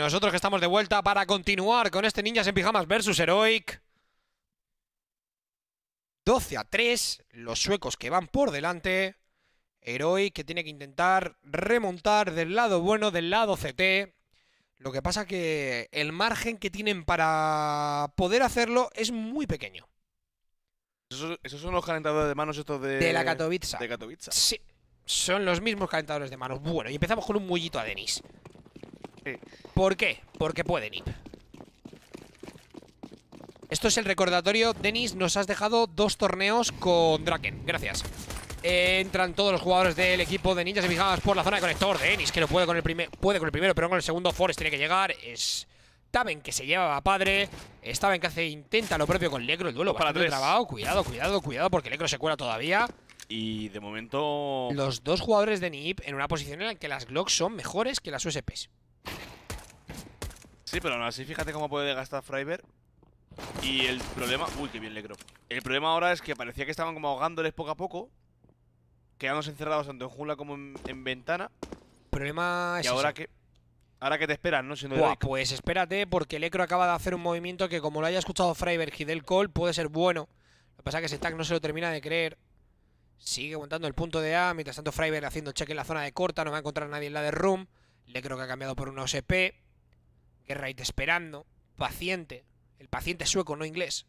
Nosotros que estamos de vuelta para continuar con este Niñas en Pijamas versus Heroic. 12 a 3, los suecos que van por delante. Heroic que tiene que intentar remontar del lado bueno, del lado CT. Lo que pasa que el margen que tienen para poder hacerlo es muy pequeño. Esos, son los calentadores de manos estos de... la Katowice. De Sí, son los mismos calentadores de manos. Bueno, y empezamos con un mullito a Denis. ¿Por qué? Porque pueden ir. Esto es el recordatorio. Denis, nos has dejado dos torneos con Draken. Gracias. Entran todos los jugadores del equipo de ninjas fijadas por la zona de conector. Denis, que lo puede con el primer, puede con el primero, pero con el segundo Forest tiene que llegar. Es Taben que se lleva a padre. en que hace intenta lo propio con Lecro. El duelo para tres. Cuidado, cuidado, cuidado, porque Legro se cuela todavía. Y de momento. Los dos jugadores de NIP en una posición en la que las Glocks son mejores que las USPs. Sí, pero no. así fíjate cómo puede gastar Friber Y el problema... Uy, qué bien le El problema ahora es que parecía que estaban como ahogándoles poco a poco. Quedándose encerrados tanto en Jula como en, ventana. Problema y ahora que... Ahora que te esperan, ¿no? pues espérate, porque Lecro acaba de hacer un movimiento que, como lo haya escuchado Freiberg y Del call puede ser bueno. Lo que pasa es que ese no se lo termina de creer. Sigue aguantando el punto de A, mientras tanto Freiberg haciendo cheque en la zona de corta, no va a encontrar a nadie en la de Room. Le creo que ha cambiado por un OSP. Gerrard esperando. Paciente. El paciente sueco, no inglés.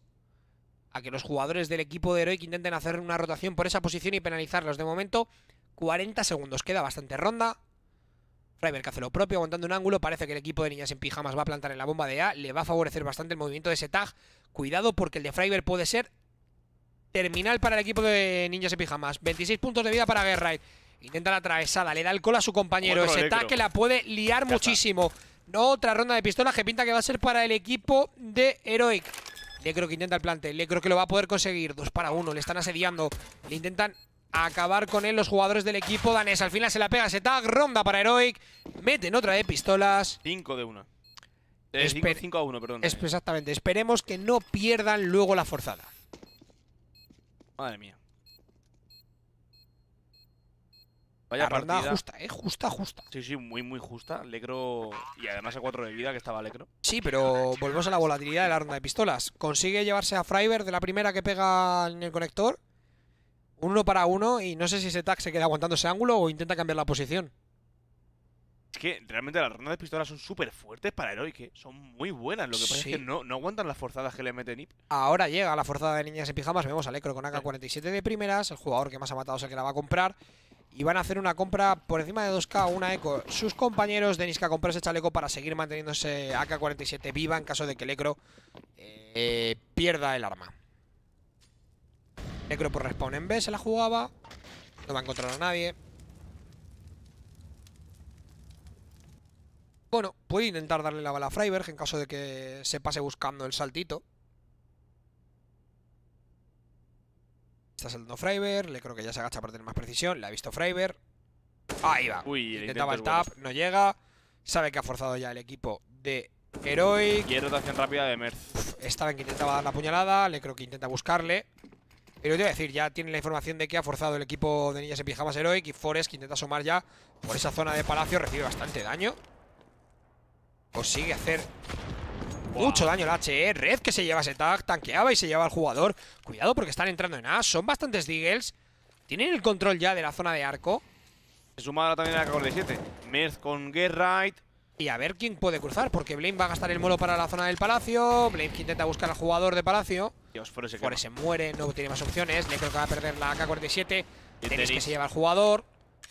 A que los jugadores del equipo de Heroic intenten hacer una rotación por esa posición y penalizarlos. De momento, 40 segundos. Queda bastante ronda. que hace lo propio, aguantando un ángulo. Parece que el equipo de niñas en pijamas va a plantar en la bomba de A. Le va a favorecer bastante el movimiento de ese tag. Cuidado porque el de Freiberg puede ser terminal para el equipo de niñas en pijamas. 26 puntos de vida para Gerrard. Intenta la atravesada, le da el cola a su compañero. Ese tag la puede liar muchísimo. Otra ronda de pistolas que pinta que va a ser para el equipo de Heroic. Le creo que intenta el plante, le creo que lo va a poder conseguir. Dos para uno, le están asediando. Le intentan acabar con él los jugadores del equipo danés. Al final se la pega tag, ronda para Heroic. Meten otra de pistolas. Cinco de una. Eh, cinco a uno, perdón. exactamente. Esperemos que no pierdan luego la forzada. Madre mía. Vaya la partida. Ronda justa, eh, justa, justa. Sí, sí, muy, muy justa. Lecro. Y además a cuatro de vida que estaba Lecro. Sí, pero volvemos a la volatilidad de la ronda de pistolas. Consigue llevarse a Fryber de la primera que pega en el conector. Uno para uno. Y no sé si ese tag se queda aguantando ese ángulo o intenta cambiar la posición. Es que realmente las rondas de pistolas son súper fuertes para Heroic, eh. son muy buenas. Lo que pasa es que no, no aguantan las forzadas que le meten Nip. Ahora llega la forzada de niñas en pijamas. Vemos a Lecro con AK-47 de primeras. El jugador que más ha matado es el que la va a comprar y van a hacer una compra por encima de 2K una eco. Sus compañeros de Niska comprar ese chaleco para seguir manteniéndose AK-47 viva en caso de que lecro eh, pierda el arma. lecro por respawn en B se la jugaba. No va a encontrar a nadie. Bueno, puede intentar darle la bala a Freiberg en caso de que se pase buscando el saltito. Está saltando Freiber, le creo que ya se agacha para tener más precisión. Le ha visto Freiber. Ahí va. Intentaba el tap, no llega. Sabe que ha forzado ya el equipo de Heroic. Y rotación rápida de Merz. Estaba en que intentaba dar la puñalada, le creo que intenta buscarle. Pero te voy a decir, ya tiene la información de que ha forzado el equipo de niñas en pijamas Heroic y Forest, que intenta asomar ya por esa zona de palacio, recibe bastante daño. Consigue hacer mucho daño el HE. Eh. Red que se lleva ese tag. Tanqueaba y se lleva al jugador. Cuidado porque están entrando en A. Son bastantes deagles. Tienen el control ya de la zona de arco. Se también la ak 47 Merz con Gerrite. Y a ver quién puede cruzar, porque Blaine va a gastar el molo para la zona del palacio. Blaine que intenta buscar al jugador de palacio. Dios, por ese se muere, no tiene más opciones. Le creo que va a perder la AK-47. Tienes que se lleva al jugador.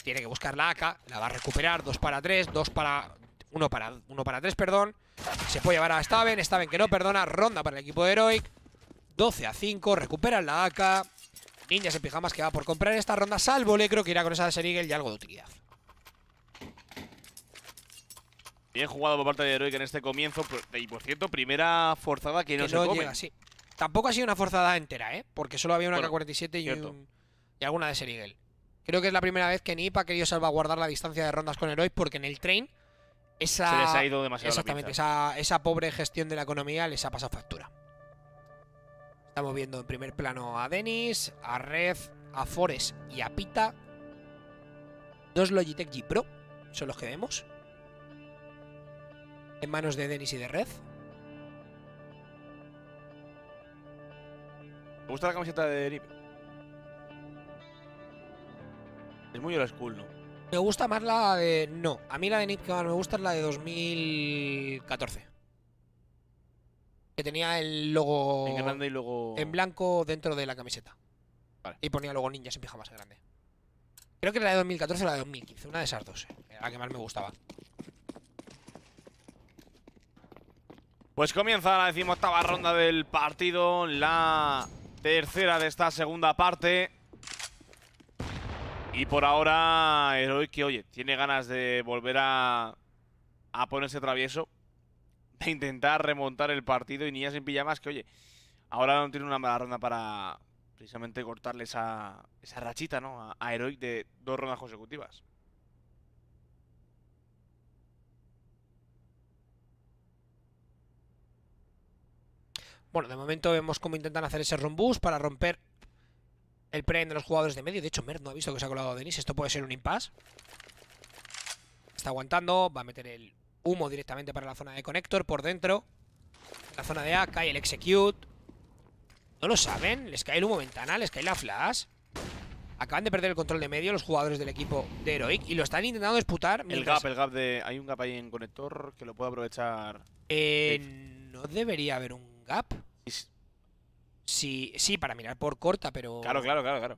Tiene que buscar la AK. La va a recuperar. Dos para tres, dos para. Uno para. Uno para tres, perdón. Se puede llevar a Staven, Staven que no perdona, ronda para el equipo de Heroic. 12 a 5, recuperan la AK. Ninjas en pijamas que va por comprar esta ronda, salvo le creo que irá con esa de Serigel y algo de utilidad. Bien jugado por parte de Heroic en este comienzo. Y por cierto, primera forzada que no, se Tampoco ha sido una forzada entera, ¿eh? Porque solo había una ak 47 y, alguna de Serigel. Creo que es la primera vez que Nipa ha querido salvaguardar la distancia de rondas con Heroic porque en el train se les ha ido demasiado. Exactamente, esa, pobre gestión de la economía les ha pasado factura. Estamos viendo en primer plano a Denis, a Red, a Forest y a Pita. Dos Logitech G Pro son los que vemos. En manos de Denis y de Red. Me gusta la camiseta de Denis. Es muy old school, ¿no? Me gusta más la de... No, a mí la de NIP me gusta es la de 2014. Que tenía el logo... En blanco dentro de la camiseta. Y ponía luego ninjas en pijamas más grande. Creo que era la de 2014 o la de 2015, una de esas dos. Eh. Era la que más me gustaba. Pues comienza la decimoctava ronda del partido, la tercera de esta segunda parte. Y por ahora, Heroic que, oye, tiene ganas de volver a, ponerse travieso, de intentar remontar el partido. Y Niñas en Pijamas, que, oye, ahora no tiene una mala ronda para precisamente cortarle esa, rachita, ¿no? A, Heroic de dos rondas consecutivas. Bueno, de momento vemos cómo intentan hacer ese rombus para romper el prende de los jugadores de medio. De hecho, Mert no ha visto que se ha colado Denis. Esto puede ser un impasse. Está aguantando. Va a meter el humo directamente para la zona de conector por dentro. La zona de A cae el execute. No lo saben. Les cae el humo ventana. Les cae la flash. Acaban de perder el control de medio los jugadores del equipo de Heroic y lo están intentando disputar. El gap, el gap de. Hay un gap ahí en conector que lo puede aprovechar. Eh, no debería haber un gap. Sí, sí, para mirar por corta, pero. Claro, claro, claro, claro.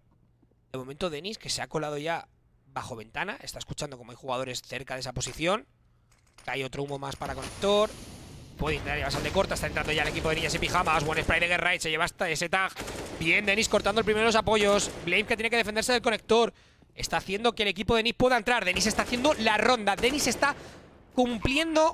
De momento, Denis, que se ha colado ya bajo ventana, está escuchando como hay jugadores cerca de esa posición. Hay otro humo más para conector. Puede intentar y de corta, está entrando ya el equipo de niñas y pijamas. Buen spray de Guerra se lleva hasta ese tag. Bien, Denis cortando el primero los apoyos. Blame que tiene que defenderse del conector. Está haciendo que el equipo de Denis pueda entrar. Denis está haciendo la ronda. Denis está cumpliendo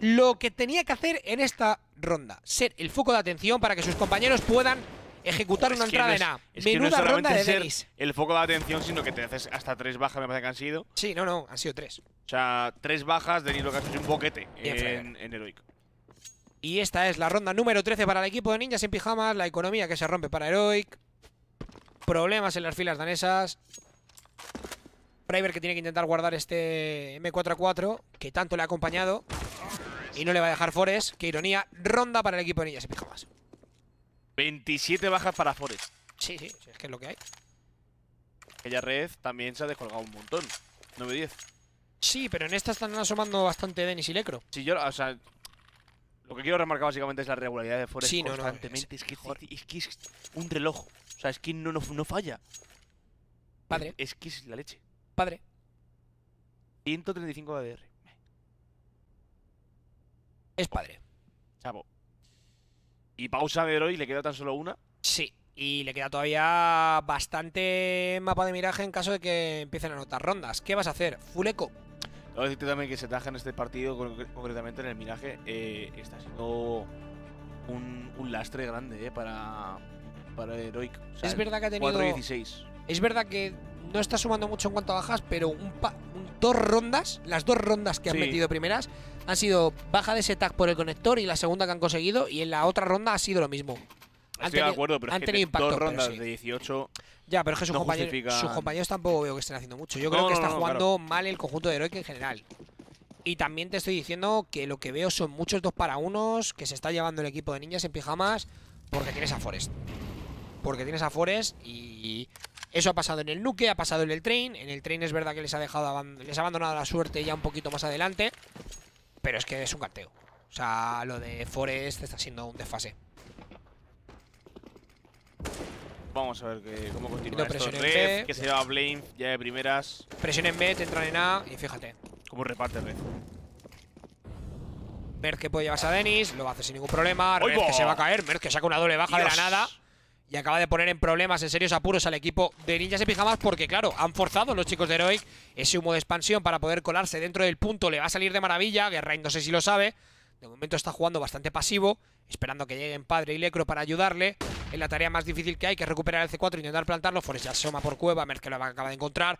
lo que tenía que hacer en esta ronda. Ser el foco de atención para que sus compañeros puedan ejecutar una entrada en A. Es ronda de ser el foco de atención, sino que te haces hasta tres bajas, me parece que han sido. Sí, no, no, han sido tres. O sea, tres bajas, De lo que ha hecho un boquete en, en Heroic. Y esta es la ronda número 13 para el equipo de ninjas en pijamas. La economía que se rompe para Heroic. Problemas en las filas danesas. Priver que tiene que intentar guardar este M4A4, que tanto le ha acompañado. Y no le va a dejar Forest. Qué ironía. Ronda para el equipo de se y Pijamas. 27 bajas para Forest. Sí, sí, es que es lo que hay. Aquella red también se ha descolgado un montón. 9-10. Sí, pero en esta están asomando bastante Denis y Lecro. Sí, yo, o sea, lo que quiero remarcar básicamente es la regularidad de Forest constantemente. es, que, es, un reloj. O sea, es que no, falla. Padre. Es, que es la leche. Padre. 135 ADR. Es padre. Chavo. ¿Y pausa de Heroic? le queda tan solo una? Sí, y le queda todavía bastante mapa de miraje en caso de que empiecen a notar rondas. ¿Qué vas a hacer? Fuleco. que decirte también que se taja en este partido, concretamente en el miraje, eh, está siendo un, lastre grande eh, para, Heroic. es verdad que ha tenido. 4 16. Es verdad que no está sumando mucho en cuanto a bajas, pero un, dos rondas, las dos rondas que han metido primeras, han sido baja de setup por el conector y la segunda que han conseguido. Y en la otra ronda ha sido lo mismo. Han Estoy de acuerdo, pero es que impacto, dos rondas de 18. Ya, pero es que sus, compañeros, tampoco veo que estén haciendo mucho. Yo creo que está jugando mal el conjunto de Heroic en general. Y también te estoy diciendo que lo que veo son muchos dos para unos que se está llevando el equipo de niñas en pijamas porque tienes a Forest. Porque tienes a Forest y eso ha pasado en el Nuke, ha pasado en el Train. En el Train es verdad que les ha dejado les ha abandonado la suerte ya un poquito más adelante. Pero es que es un carteo. O sea, lo de Forest está siendo un desfase. Vamos a ver cómo continúa esto. que se lleva Blame ya de primeras. Presión en B, te entran en A y fíjate. Cómo reparte Red. Merck que puede llevarse a Denis, lo hace sin ningún problema. Red que se va a caer, Merck que saca una doble baja de la nada y acaba de poner en problemas, en serios apuros al equipo de Ninjas y Pijamas porque, claro, han forzado los chicos de Heroic ese humo de expansión para poder colarse dentro del punto. Le va a salir de maravilla, Guerrain no sé si lo sabe. De momento está jugando bastante pasivo, esperando que lleguen Padre y Lecro para ayudarle en la tarea más difícil que hay, que es recuperar el C4 y intentar plantarlo. Forest ya asoma por cueva, Merkel lo acaba de encontrar.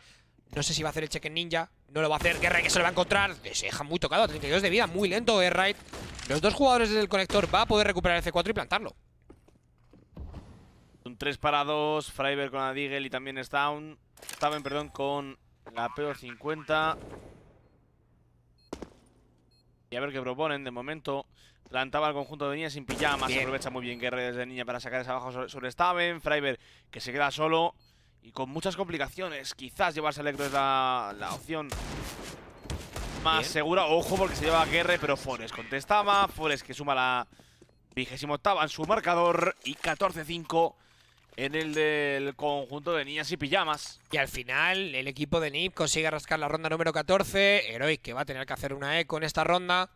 No sé si va a hacer el check en ninja. No lo va a hacer. Guerra que se lo va a encontrar. Se deja muy tocado. 32 de vida. Muy lento Guerrain Los dos jugadores del conector va a poder recuperar el C4 y plantarlo tres parados. Freiberg con la y también Staun. Staven, perdón, con la peor 50. Y a ver qué proponen. De momento, plantaba el conjunto de niñas sin pijama. Se aprovecha muy bien Guerre desde niña para sacar esa baja sobre, sobre Staven. Freiberg que se queda solo y con muchas complicaciones. Quizás llevarse Electro es la, opción más segura. Ojo, porque se lleva a Guerre, pero Forest contestaba. Forest que suma la 28 en su marcador y 14-5 en el del conjunto de niñas y pijamas. Y al final el equipo de NIP consigue rascar la ronda número 14. Heroic que va a tener que hacer una eco en esta ronda.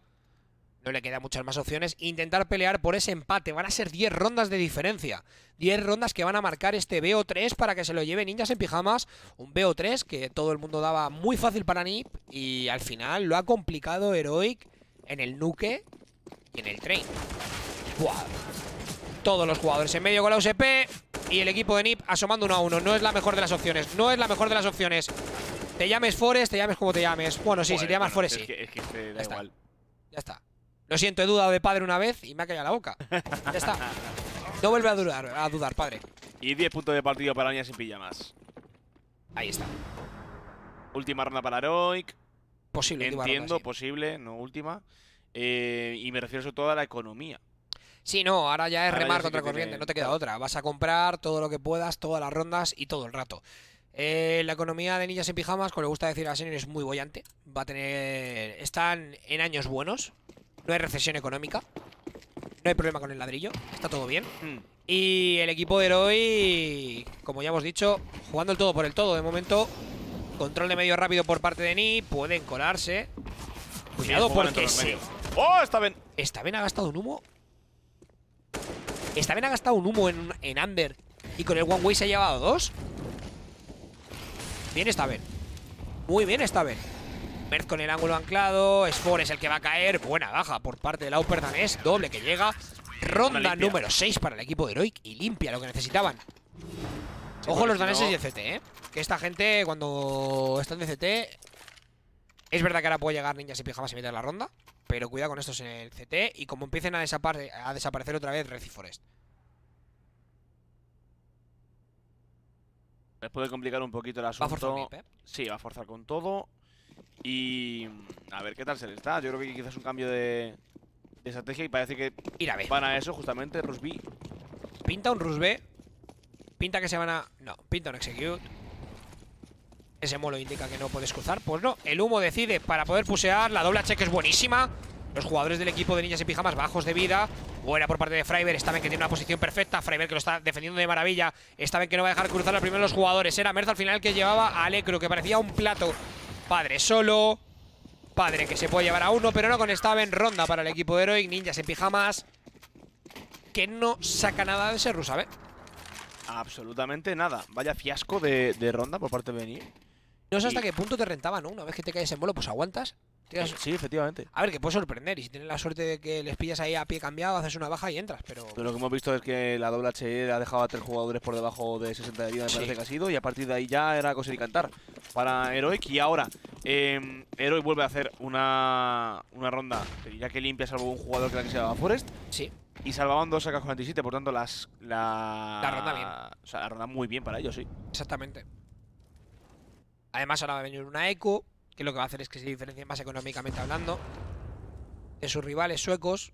No le quedan muchas más opciones. Intentar pelear por ese empate. Van a ser 10 rondas de diferencia. 10 rondas que van a marcar este BO3 para que se lo lleve niñas en Pijamas. Un BO3 que todo el mundo daba muy fácil para NIP. Y al final lo ha complicado Heroic en el nuque y en el train. Todos los jugadores en medio con la USP y el equipo de NIP asomando uno a uno. No es la mejor de las opciones, no es la mejor de las opciones. Te llames Forest, te llames como te llames. Bueno, sí, si te llamas Forest, sí. es que este da ya igual. Está. Ya está. Lo siento, he dudado de padre una vez y me ha caído la boca. Ya está. No vuelve a dudar, a dudar, padre. Y 10 puntos de partido para Aña sin pijamas. Ahí está. Última ronda para Heroic. Posible, Entiendo, posible, no última. Eh, y me refiero sobre todo a la economía. Sí, no, ahora ya es remar contra corriente, no te queda otra. Vas a comprar todo lo que puedas, todas las rondas y todo el rato. Eh, la economía de niñas en pijamas, como le gusta decir a Senior, es muy bollante. Va a tener. Están en años buenos. No hay recesión económica. No hay problema con el ladrillo. Está todo bien. Hmm. Y el equipo de hoy, como ya hemos dicho, jugando el todo por el todo. De momento, control de medio rápido por parte de Ni. Pueden colarse. Cuidado por porque ¡Oh! está ¿Está ha gastado un humo esta vez ha gastado un humo en, en Amber y con el One Way se ha llevado dos. Bien esta vez. Muy bien esta vez. Merz con el ángulo anclado. Sfor es el que va a caer. Buena baja por parte del upper danés. Doble que llega. Ronda número 6 para el equipo de Heroic. Y limpia lo que necesitaban. Ojo los daneses y el CT, ¿eh? Que esta gente, cuando está de CT... Es verdad que ahora puede llegar ninjas y pijamas y meter la ronda. Pero cuidado con estos en el CT y como empiecen a, a desaparecer otra vez Reciforest. Les puede complicar un poquito el asunto. Va a forzar ¿eh? Sí, va a forzar con todo. Y mm, a ver qué tal se le está. Yo creo que quizás un cambio de, estrategia y parece que Ir van a eso justamente, Rusby. Pinta un Rusby. Pinta que se van a... No, pinta un Execute. Ese molo indica que no puedes cruzar. Pues no, el humo decide para poder pusear. La doble check es buenísima. Los jugadores del equipo de niñas en pijamas bajos de vida. Buena por parte de Freiber. Está bien que tiene una posición perfecta. Freiber que lo está defendiendo de maravilla. Está bien que no va a dejar cruzar al primero los jugadores. Era Merz al final que llevaba a Alecro, que parecía un plato. Padre solo. Padre que se puede llevar a uno, pero no con esta en ronda para el equipo de Heroic. Ninjas en pijamas. Que no saca nada de ese rusa, ¿eh? Absolutamente nada. Vaya fiasco de, ronda por parte de Benir. No sé hasta qué punto te rentaban, ¿no? Una vez que te caes en vuelo pues aguantas. Eh, sí, efectivamente. A ver, que puede sorprender. Y si tienes la suerte de que les pillas ahí a pie cambiado, haces una baja y entras. Pero, pero lo que hemos visto es que la doble HE ha dejado a tres jugadores por debajo de 60 de vida, que ha sido. Y a partir de ahí ya era cosa de cantar para Heroic. Y ahora, eh, Heroic vuelve a hacer una, una ronda. Ya que limpia, salvo un jugador que la que se llama Forest. Sí. Y salvaban dos sacas 47, por tanto, las, la... la ronda bien. O sea, la ronda muy bien para ellos, sí. Exactamente. Además ahora va a venir una Eco, que lo que va a hacer es que se diferencie más económicamente hablando de sus rivales suecos.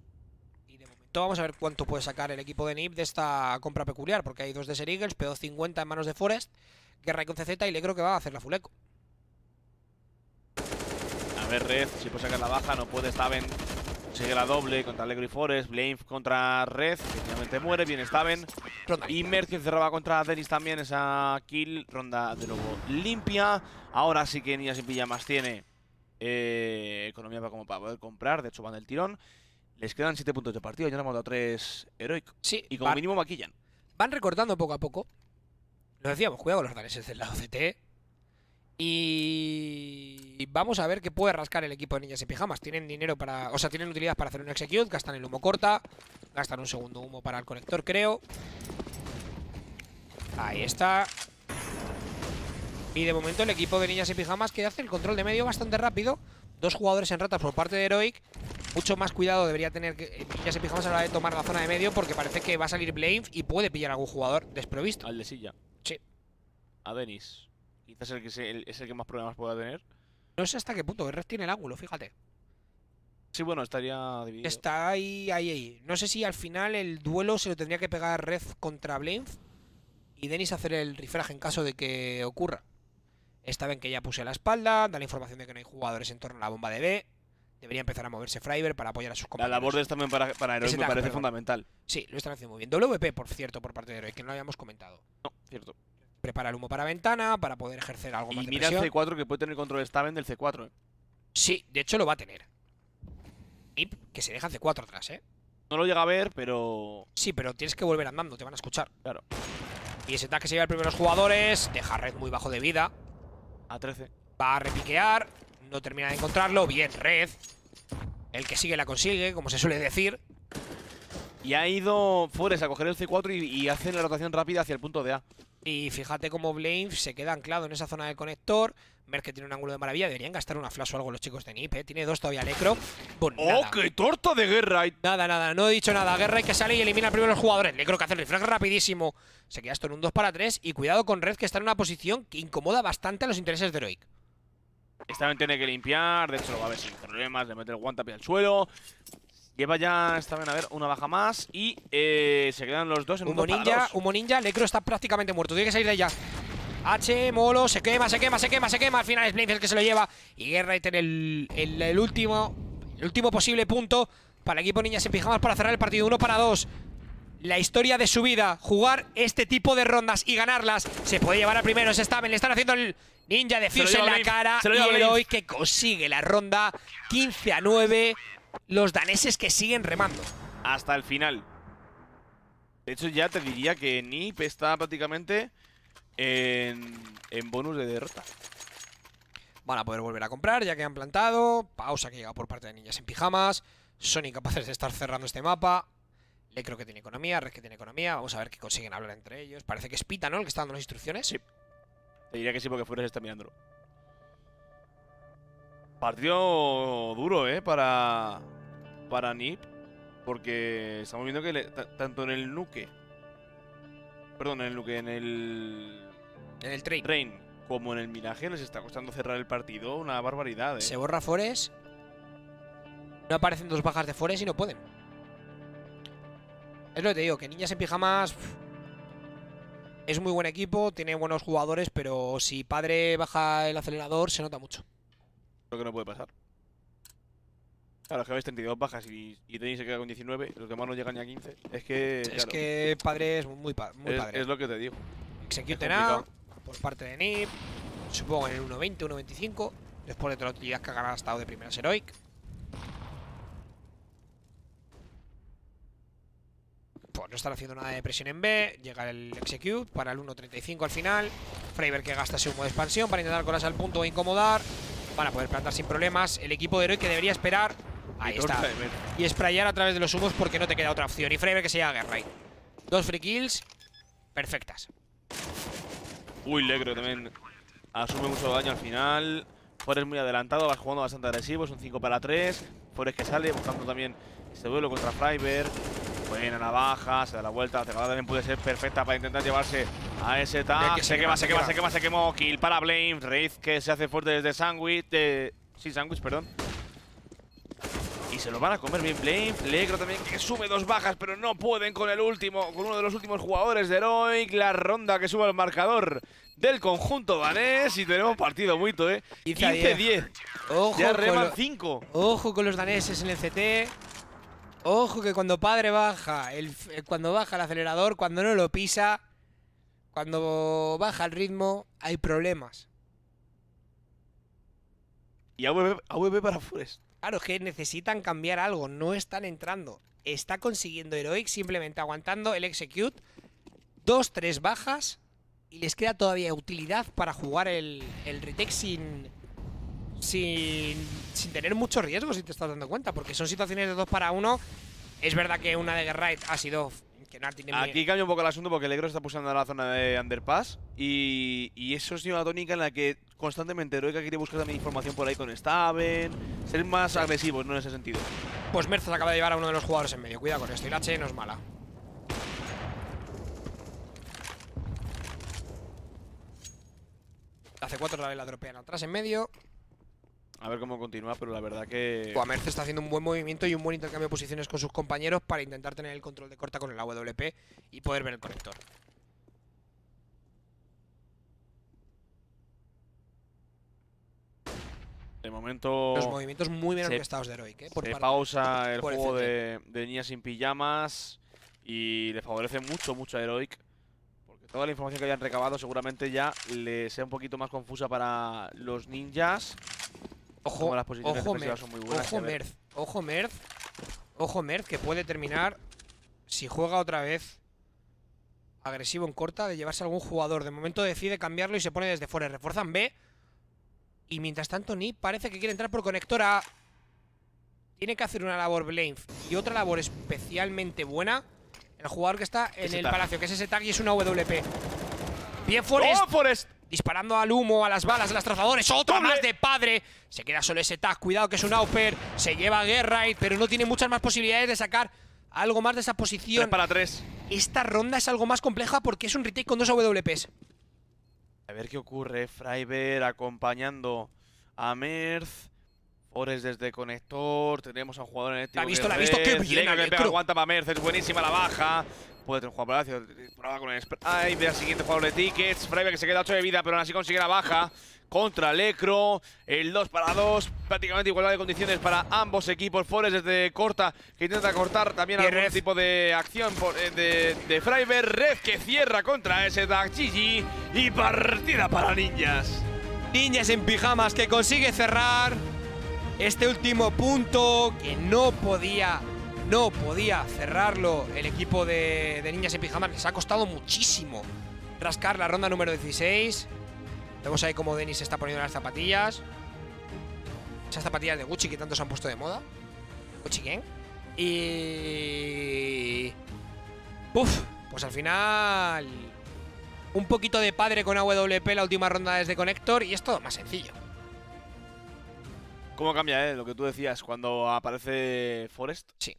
Y de momento vamos a ver cuánto puede sacar el equipo de NIP de esta compra peculiar, porque hay dos de Ser Eagles, 50 en manos de Forest, Guerra con CZ y le creo que va a hacer la Fuleco. A ver, Red, si puede sacar la baja, no puede, en sigue la doble contra Allegri Forest. Blame contra Red, que finalmente muere. Bien Staben. Y que cerraba contra Denis también esa kill. Ronda de nuevo limpia. Ahora sí que Niñas y Pijamas tiene eh, economía para, como para poder comprar. De hecho, van del tirón. Les quedan 7 puntos de partido. Ya le hemos dado 3 heroicos Sí, y como mínimo maquillan. Van recortando poco a poco. Lo decíamos, cuidado con los daneses del lado CT. Y vamos a ver qué puede rascar el equipo de niñas y pijamas. Tienen dinero para... O sea, tienen utilidad para hacer un execute, gastan el humo corta, gastan un segundo humo para el colector creo. Ahí está. Y de momento el equipo de niñas y pijamas que hace el control de medio bastante rápido. Dos jugadores en ratas por parte de Heroic. Mucho más cuidado debería tener niñas y pijamas a la hora de tomar la zona de medio porque parece que va a salir Blame y puede pillar a algún jugador desprovisto. Al de silla. Sí. A Denis. Quizás el es el que más problemas pueda tener. No sé hasta qué punto, red tiene el ángulo, fíjate. Sí, bueno, estaría dividido. Está ahí, ahí, ahí. No sé si al final el duelo se lo tendría que pegar Red contra Blinz y Denis hacer el rifraje en caso de que ocurra. Esta vez que ya puse la espalda, da la información de que no hay jugadores en torno a la bomba de B. Debería empezar a moverse Fryver para apoyar a sus compañeros. La labor también para, para me parece fundamental. Sí, lo están haciendo muy bien. WP, por cierto, por parte de Heroic, que no lo habíamos comentado. No, cierto prepara el humo para ventana, para poder ejercer algo más de mira el C4 que puede tener control Staven del C4, ¿eh? Sí, de hecho lo va a tener. Y que se deja el C4 atrás, ¿eh? No lo llega a ver, pero... Sí, pero tienes que volver andando, te van a escuchar. Claro. Y ese ataque se lleva el primero jugadores, deja Red muy bajo de vida. A 13. Va a repiquear, no termina de encontrarlo, bien Red. El que sigue la consigue, como se suele decir. Y ha ido Fores a coger el C4 y, hace la rotación rápida hacia el punto de A. Y fíjate cómo Blaine se queda anclado en esa zona del conector. Ver que tiene un ángulo de maravilla. Deberían gastar una flash o algo los chicos de NIP, ¿eh? Tiene dos todavía Necro. Pues ¡Oh, qué torta de Guerra! Nada, nada, no he dicho nada. Guerra que sale y elimina primero los jugadores. Necro que hace el flash rapidísimo. Se queda esto en un 2 para 3. Y cuidado con Red, que está en una posición que incomoda bastante a los intereses de Heroic. Esta vez tiene que limpiar, de hecho va a ver sin problemas, le mete el guantapi al suelo. Lleva ya está bien, a ver, una baja más y eh, se quedan los dos en un ninja, Humo ninja, Lecro está prácticamente muerto, tiene que salir de allá. H, Molo, se quema, se quema, se quema, se quema. Al final es el que se lo lleva. Y Guerra y el, el, último el último posible punto para el equipo Ninja se Pijamas para cerrar el partido. Uno para dos. La historia de su vida, jugar este tipo de rondas y ganarlas, se puede llevar a primero. Se está, le están haciendo el ninja de Fuse en la cara. Se y que consigue la ronda 15 a 9 los daneses que siguen remando. Hasta el final. De hecho, ya te diría que Nip está prácticamente en, bonus de derrota. Van a poder volver a comprar, ya que han plantado. Pausa que llega por parte de niñas en pijamas. Son incapaces de estar cerrando este mapa. Le creo que tiene economía, Red que tiene economía. Vamos a ver qué consiguen hablar entre ellos. Parece que es Pita, ¿no? El que está dando las instrucciones. Sí. Te diría que sí, porque fuera se está mirándolo. Partido duro, ¿eh? Para, para Nip. Porque estamos viendo que tanto en el nuque. Perdón, en el Nuke, en el. En el Train. como en el Minaje les está costando cerrar el partido. Una barbaridad, ¿eh? Se borra Forest. No aparecen dos bajas de Forest y no pueden. Es lo que te digo, que Niñas en Pijamas. es muy buen equipo, tiene buenos jugadores, pero si padre baja el acelerador, se nota mucho. Lo que no puede pasar. Claro, que habéis 32 bajas y, y tenéis se queda con 19, los demás no llegan ya a 15. Es que. Es que padre es muy, padre. Es lo que te digo. Execute nada por parte de NIP. Supongo en el 1.20, 1.25. Después de toda la utilidad que ha ganado de primeras Heroic. Pues no están haciendo nada de presión en B. Llega el Execute para el 1.35 al final. Freiber que gasta su humo de expansión para intentar colarse al punto e incomodar para poder plantar sin problemas. El equipo de héroe que debería esperar. Ahí está. Y sprayar a través de los humos porque no te queda otra opción. Y Freiber que se llega a Dos free kills. Perfectas. Uy, Legro también asume mucho daño al final. Fores muy adelantado, vas jugando bastante agresivo, es un 5 para 3. Fores que sale buscando también este duelo contra Freiber. Buena navaja, se da la vuelta. La cerrada también puede ser perfecta para intentar llevarse a ese tag. Se, quema, se quema, se quema, se quemó. Kill para Blame. Wraith que se hace fuerte desde Sandwich. Sí, Sandwich, perdón. Y se lo van a comer bien Blame. Legro también que sube dos bajas, pero no pueden con el último, con uno de los últimos jugadores de Heroic. La ronda que sube al marcador del conjunto danés. Y tenemos partido muy ¿eh? 15-10. ya reman 5. Ojo con los daneses en el CT. Ojo que cuando padre baja, el, eh, cuando baja el acelerador, cuando no lo pisa, cuando baja el ritmo, hay problemas. Y AVB, para Forest. Claro, es que necesitan cambiar algo, no están entrando. Está consiguiendo Heroic simplemente aguantando el Execute. Dos, tres bajas y les queda todavía utilidad para jugar el, el sin, sin, sin tener mucho riesgo, si te estás dando cuenta, porque son situaciones de 2 para uno. Es verdad que una de Guerrero ha sido que tiene Aquí cambia un poco el asunto porque Legro está pulsando a la zona de Underpass y, y eso es una tónica en la que constantemente Heroica quiere buscar también información por ahí con Staven, ser más agresivos, ¿no? En ese sentido. Pues Merz acaba de llevar a uno de los jugadores en medio. Cuidado con esto, y la H no es mala. Hace cuatro la vez la dropean atrás en medio. A ver cómo continúa, pero la verdad que. Merce está haciendo un buen movimiento y un buen intercambio de posiciones con sus compañeros para intentar tener el control de corta con el AWP y poder ver el corrector. De momento. Los movimientos muy bien orquestados de Heroic, ¿eh? Por pausa el juego de, de niñas sin pijamas y le favorece mucho, mucho a Heroic. Porque toda la información que hayan recabado seguramente ya le sea un poquito más confusa para los ninjas. Ojo, las ojo Merz, ojo Merz, ojo Merz, que puede terminar si juega otra vez agresivo en corta de llevarse algún jugador. De momento decide cambiarlo y se pone desde fuera. Reforzan B. Y mientras tanto, Ni parece que quiere entrar por conector A. Tiene que hacer una labor blame y otra labor especialmente buena. El jugador que está en el palacio, que es ese tag y es una WP. Bien Forest. ¡Oh, Forest! disparando al humo, a las balas de los trazadores. otro más de padre! Se queda solo ese tag. Cuidado que es un aufer, Se lleva a Gerrite, pero no tiene muchas más posibilidades de sacar algo más de esa posición. para tres. Esta ronda es algo más compleja porque es un retake con dos AWPs. A ver qué ocurre. Freiber acompañando a Merz. Ores desde conector, tenemos a un jugador en el La ha visto, la ha visto, qué bien. aguanta es buenísima la baja. Puede tener Juan Palacio. Probaba eh, con el. Ahí ve siguiente jugador de tickets. Freiberg que se queda 8 de vida, pero aún así consigue la baja. Contra Lecro. El 2 para 2. Prácticamente igualdad de condiciones para ambos equipos. Fores desde corta que intenta cortar también algún tipo de acción eh, de, de Red que cierra contra ese Dag GG. Y partida para Ninjas. Ninjas en pijamas que consigue cerrar este último punto que no podía no podía cerrarlo el equipo de, Niñas en Pijamas. Les ha costado muchísimo rascar la ronda número 16. Vemos ahí cómo Denis se está poniendo las zapatillas. Esas zapatillas de Gucci que tanto se han puesto de moda. Gucci Gang. Y... Puf, pues al final... Un poquito de padre con AWP la última ronda desde Connector y es todo más sencillo. ¿Cómo cambia, eh? Lo que tú decías, cuando aparece Forest. Sí.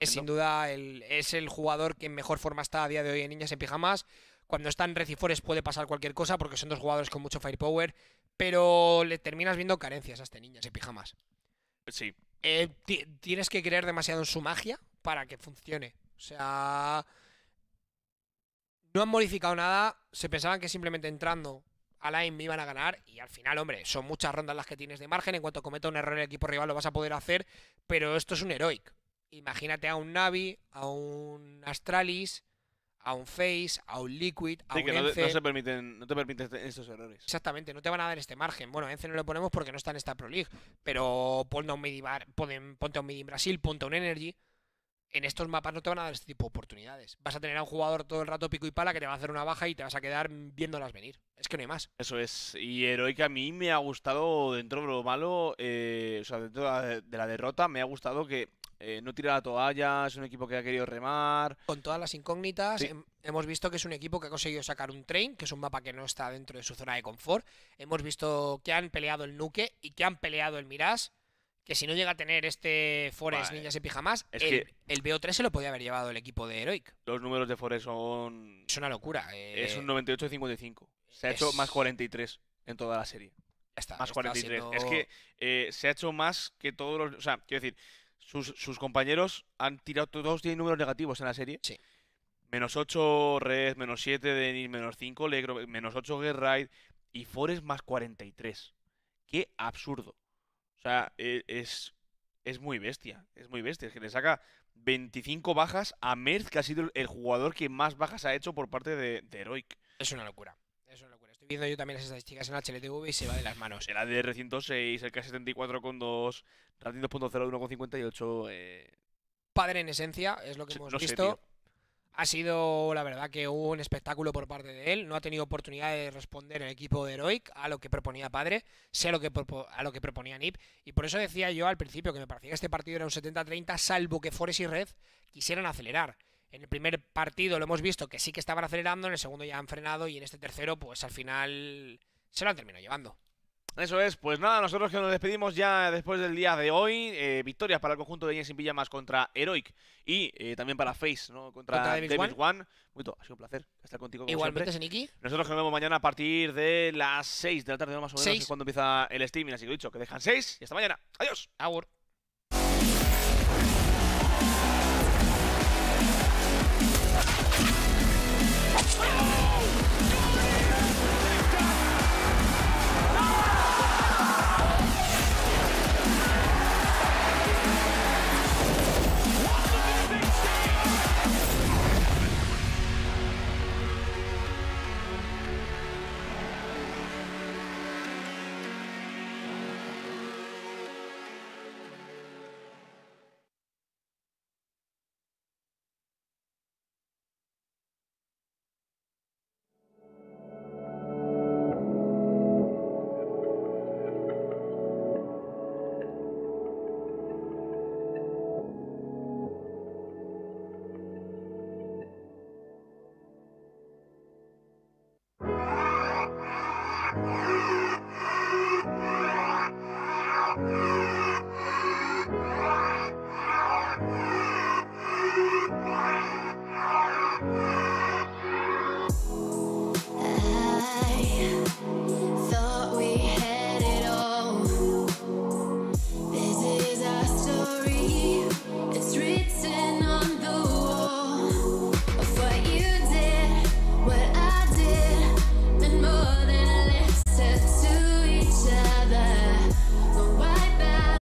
Es sin duda el, es el jugador que en mejor forma está a día de hoy en Niñas en Pijamas. Cuando están recifores puede pasar cualquier cosa porque son dos jugadores con mucho firepower, pero le terminas viendo carencias a este Niñas en Pijamas. Sí. Eh, tienes que creer demasiado en su magia para que funcione. O sea, no han modificado nada. Se pensaban que simplemente entrando a line me iban a ganar. Y al final, hombre, son muchas rondas las que tienes de margen. En cuanto cometa un error el equipo rival lo vas a poder hacer. Pero esto es un heroic. Imagínate a un Navi, a un Astralis, a un Face, a un Liquid, a un no, no te permiten este- estos errores. Exactamente, no te van a dar este margen. Bueno, Ence no lo ponemos porque no está en esta Pro League, pero ponte a un Midi, ponte Brasil, ponte un Energy. En estos mapas no te van a dar este tipo de oportunidades. Vas a tener a un jugador todo el rato pico y pala que te va a hacer una baja y te vas a quedar viéndolas venir. Es que no hay más. Eso es. Y Heroica a mí me ha gustado, dentro de lo malo, eh, o sea, dentro de la derrota, me ha gustado que eh, no tira la toalla, es un equipo que ha querido remar. Con todas las incógnitas, hemos visto que es un equipo que ha conseguido sacar un train, que es un mapa que no está dentro de su zona de confort. Hemos visto que han peleado el Nuque y que han peleado el Miras, Que si no llega a tener este Forest niña Niñas y Pijamas, el, BO3 se lo podía haber llevado el equipo de Heroic. Los números de Forest son. Es una locura. Eh. Es un 98-55. Se ha hecho más 43 en toda la serie. Está, más 43. Es que eh, se ha hecho más que todos los. O sea, quiero decir, sus, compañeros han tirado todos tienen números negativos en la serie. Sí. Menos 8 Red, menos 7 Denis, menos 5 Legro, menos 8 Gerrard y Forest más 43. Qué absurdo. O sea, e, es, es muy bestia. Es muy bestia. Es que le saca 25 bajas a Merz, que ha sido el jugador que más bajas ha hecho por parte de, de Heroic. Es una locura viendo yo también las estadísticas en HLTV y se va de las manos. El ADR 106, el K74 con 2, con 2.0 1,58. Padre en esencia, es lo que hemos visto. ha sido, la verdad, que un espectáculo por parte de él. No ha tenido oportunidad de responder el equipo de Heroic a lo que proponía Padre, sea lo que a lo que proponía Nip. Y por eso decía yo al principio que me parecía que este partido era un 70-30, salvo que Forest y Red quisieran acelerar. En el primer partido lo hemos visto que sí que estaban acelerando, en el segundo ya han frenado y en este tercero pues al final se lo han terminado llevando. Eso es, pues nada, nosotros que nos despedimos ya después del día de hoy. Eh, victorias para el conjunto de Jensen Pijamas contra Heroic y eh, también para Face, ¿no? Contra, David One. Muy todo. ha sido un placer estar contigo. Como Igualmente, Seniki. Nosotros nos vemos mañana a partir de las 6 de la tarde, más o menos, es cuando empieza el streaming. Así que lo dicho, que dejan 6 y hasta mañana. Adiós. Agur.